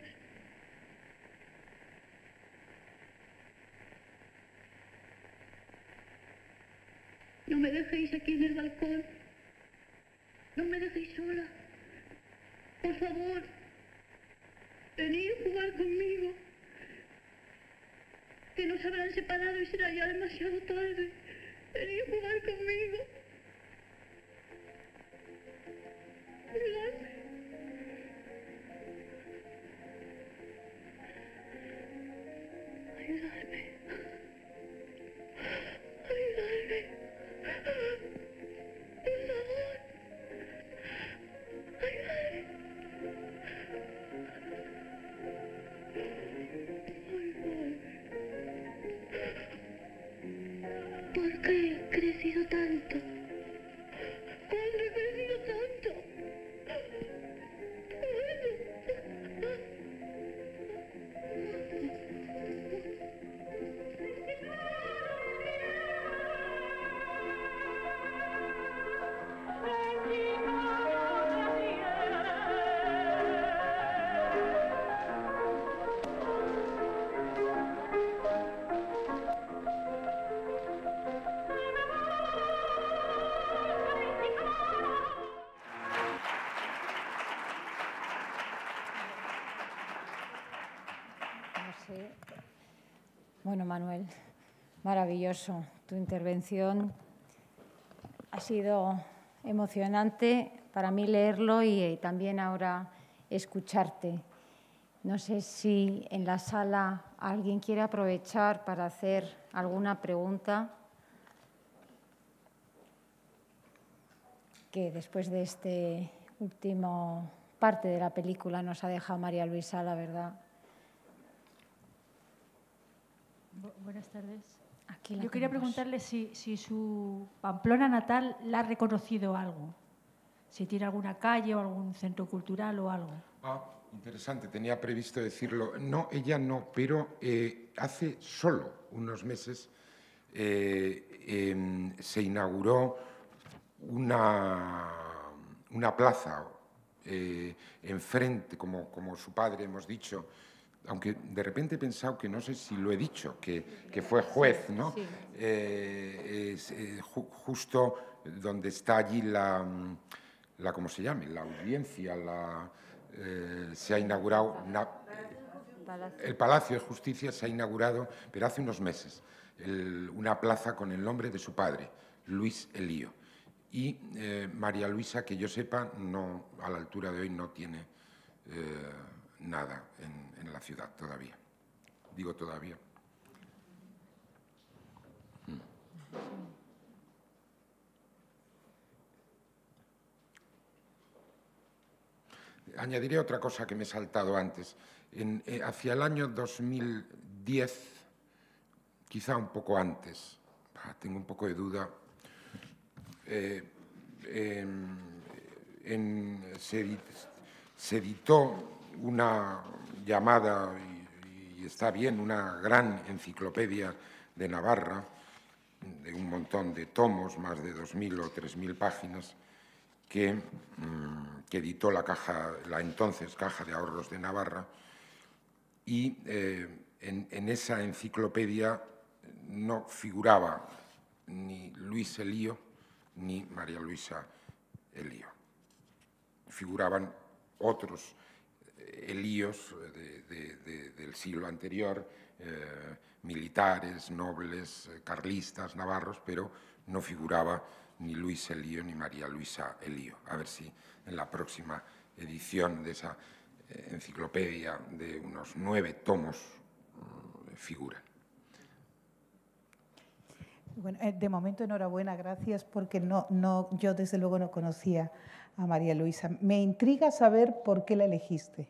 No me dejéis aquí en el balcón. No me dejéis sola. Por favor, venid a jugar conmigo. Que nos habrán separado y será ya demasiado tarde. Venid a jugar conmigo. maravilloso. Tu intervención ha sido emocionante para mí leerlo y también ahora escucharte. No sé si en la sala alguien quiere aprovechar para hacer alguna pregunta. que después de este último parte de la película nos ha dejado María Luisa, la verdad. buenas tardes. Yo quería preguntarle si, su Pamplona natal la ha reconocido algo, si tiene alguna calle o algún centro cultural o algo. Ah, interesante, tenía previsto decirlo. No, ella no, pero eh, hace solo unos meses eh, em, se inauguró una, plaza eh, enfrente, como, como su padre hemos dicho, aunque de repente he pensado que no sé si lo he dicho, que, fue juez, ¿no? Eh, eh, justo donde está allí la, mm, la, ¿cómo se llame? La audiencia, la, eh, se ha inaugurado... el Palacio de Justicia se ha inaugurado, pero hace unos meses, una plaza con el nombre de su padre, Luis Elío. Y María Luisa, que yo sepa, no, a la altura de hoy no tiene nada en, la ciudad todavía. Digo todavía. Hmm. Añadiré otra cosa que me he saltado antes. En, eh, hacia el año 2010, quizá un poco antes, tengo un poco de duda, eh, em, en, se, se editó una llamada, y, está bien, una gran enciclopedia de Navarra, de un montón de tomos, más de 2.000 o 3.000 páginas, que, mm, que, editó la, caja, la entonces Caja de Ahorros de Navarra. Y eh, en, en, esa enciclopedia no figuraba ni Luis Elío ni María Luisa Elío. Figuraban otros elíos del siglo anterior, eh, militares, nobles, eh, carlistas, navarros, pero no figuraba ni Luis Elío ni María Luisa Elío. A ver si en la próxima edición de esa eh, enciclopedia de unos nueve tomos figura. de momento enhorabuena, gracias, porque no, no, yo desde luego no conocía a María Luisa. Me intriga saber por qué la elegiste.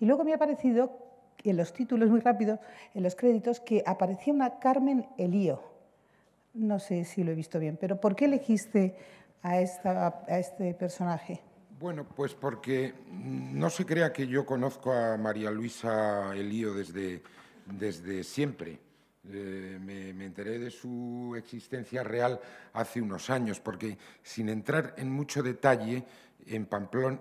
Y luego me ha parecido, en los títulos muy rápido en los créditos, que aparecía una Carmen Elío. No sé si lo he visto bien, pero ¿por qué elegiste a, esta, a este personaje? Bueno, pues porque no se crea que yo conozco a María Luisa Elío desde, desde siempre. Eh, me, me, enteré de su existencia real hace unos años, porque sin entrar en mucho detalle, en Pamplona,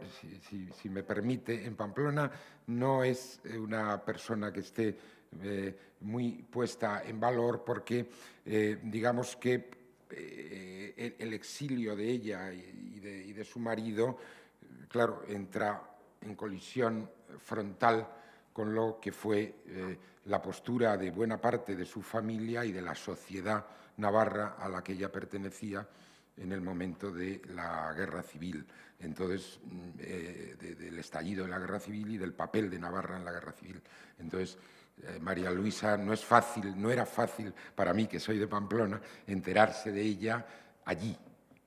si, me permite, en Pamplona no es eh, una persona que esté eh, muy puesta en valor porque eh, digamos que el, exilio de ella y de, y de, su marido, claro, entra en colisión frontal con lo que fue la postura de buena parte de su familia y de la sociedad navarra a la que ella pertenecía, en el momento de la guerra civil, entonces mm, eh, del estallido de la guerra civil y del papel de Navarra en la guerra civil. Entonces, eh, María Luisa no es fácil, no era fácil para mí, que soy de Pamplona, enterarse de ella allí,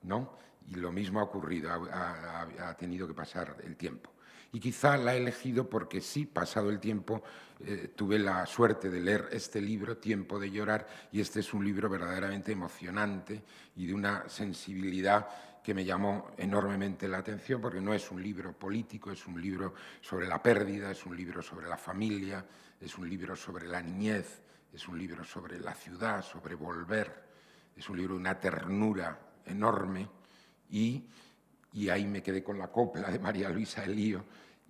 ¿no? Y lo mismo ha ocurrido, ha tenido que pasar el tiempo y quizá la he elegido porque sí, pasado el tiempo, eh, tuve la suerte de leer este libro, Tiempo de Llorar, y este es un libro verdaderamente emocionante y de una sensibilidad que me llamó enormemente la atención, porque no es un libro político, es un libro sobre la pérdida, es un libro sobre la familia, es un libro sobre la niñez, es un libro sobre la ciudad, sobre volver, es un libro de una ternura enorme y y ahí me quedé con la copla de María Luisa Elío.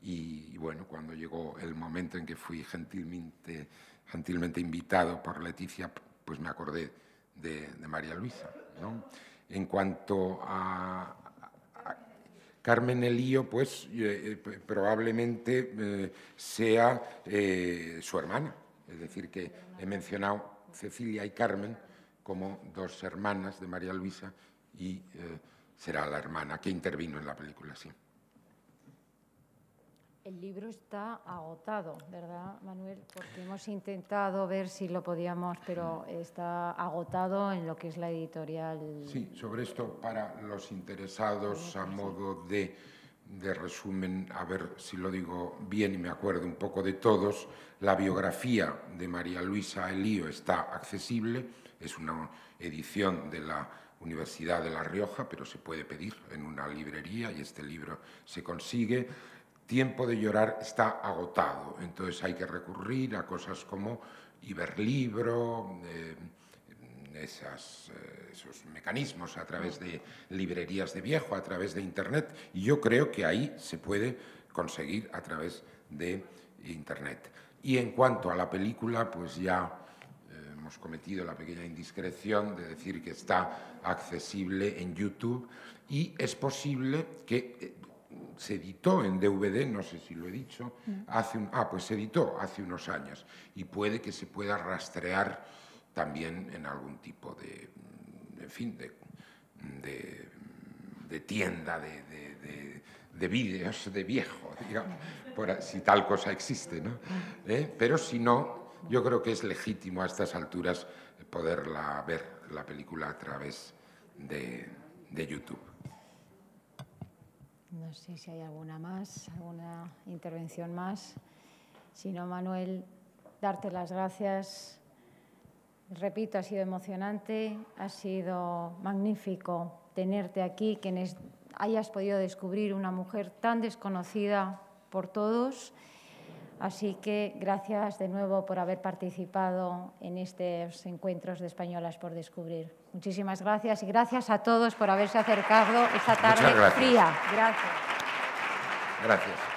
Y, y bueno, cuando llegó el momento en que fui gentilmente, gentilmente invitado por Leticia, pues me acordé de, María Luisa. ¿no? En cuanto a, Carmen Elío, pues eh, eh, probablemente eh, sea su hermana. Es decir, que he mencionado Cecilia y Carmen como dos hermanas de María Luisa y será la hermana que intervino en la película, sí. El libro está agotado, ¿verdad, Manuel? Porque hemos intentado ver si lo podíamos, pero está agotado en lo que es la editorial. Sí, sobre esto, para los interesados, a modo de, resumen, a ver si lo digo bien y me acuerdo un poco de todos, la biografía de María Luisa Elío está accesible, es una edición de la Universidad de La Rioja, pero se puede pedir en una librería y este libro se consigue. Tiempo de llorar está agotado, entonces hay que recurrir a cosas como Iberlibro, eh, eh, esos mecanismos a través de librerías de viejo, a través de Internet, y yo creo que ahí se puede conseguir a través de Internet. Y en cuanto a la película, pues ya cometido la pequeña indiscreción de decir que está accesible en YouTube y es posible que eh, se editó en DVD, no sé si lo he dicho, mm. hace ah, pues editó hace unos años y puede que se pueda rastrear también en algún tipo de, en fin, de, tienda de, vídeos de viejo, digamos, si tal cosa existe, ¿no? Mm. Eh, pero si no, yo creo que es legítimo a estas alturas poderla ver, la película, a través de, YouTube. No sé si hay alguna más, alguna intervención más. Si no, Manuel, darte las gracias. Repito, ha sido emocionante, ha sido magnífico tenerte aquí, quienes hayas podido descubrir una mujer tan desconocida por todos. Así que gracias de nuevo por haber participado en estos encuentros de Españolas por Descubrir. Muchísimas gracias y gracias a todos por haberse acercado esta tarde fría. Gracias. Gracias.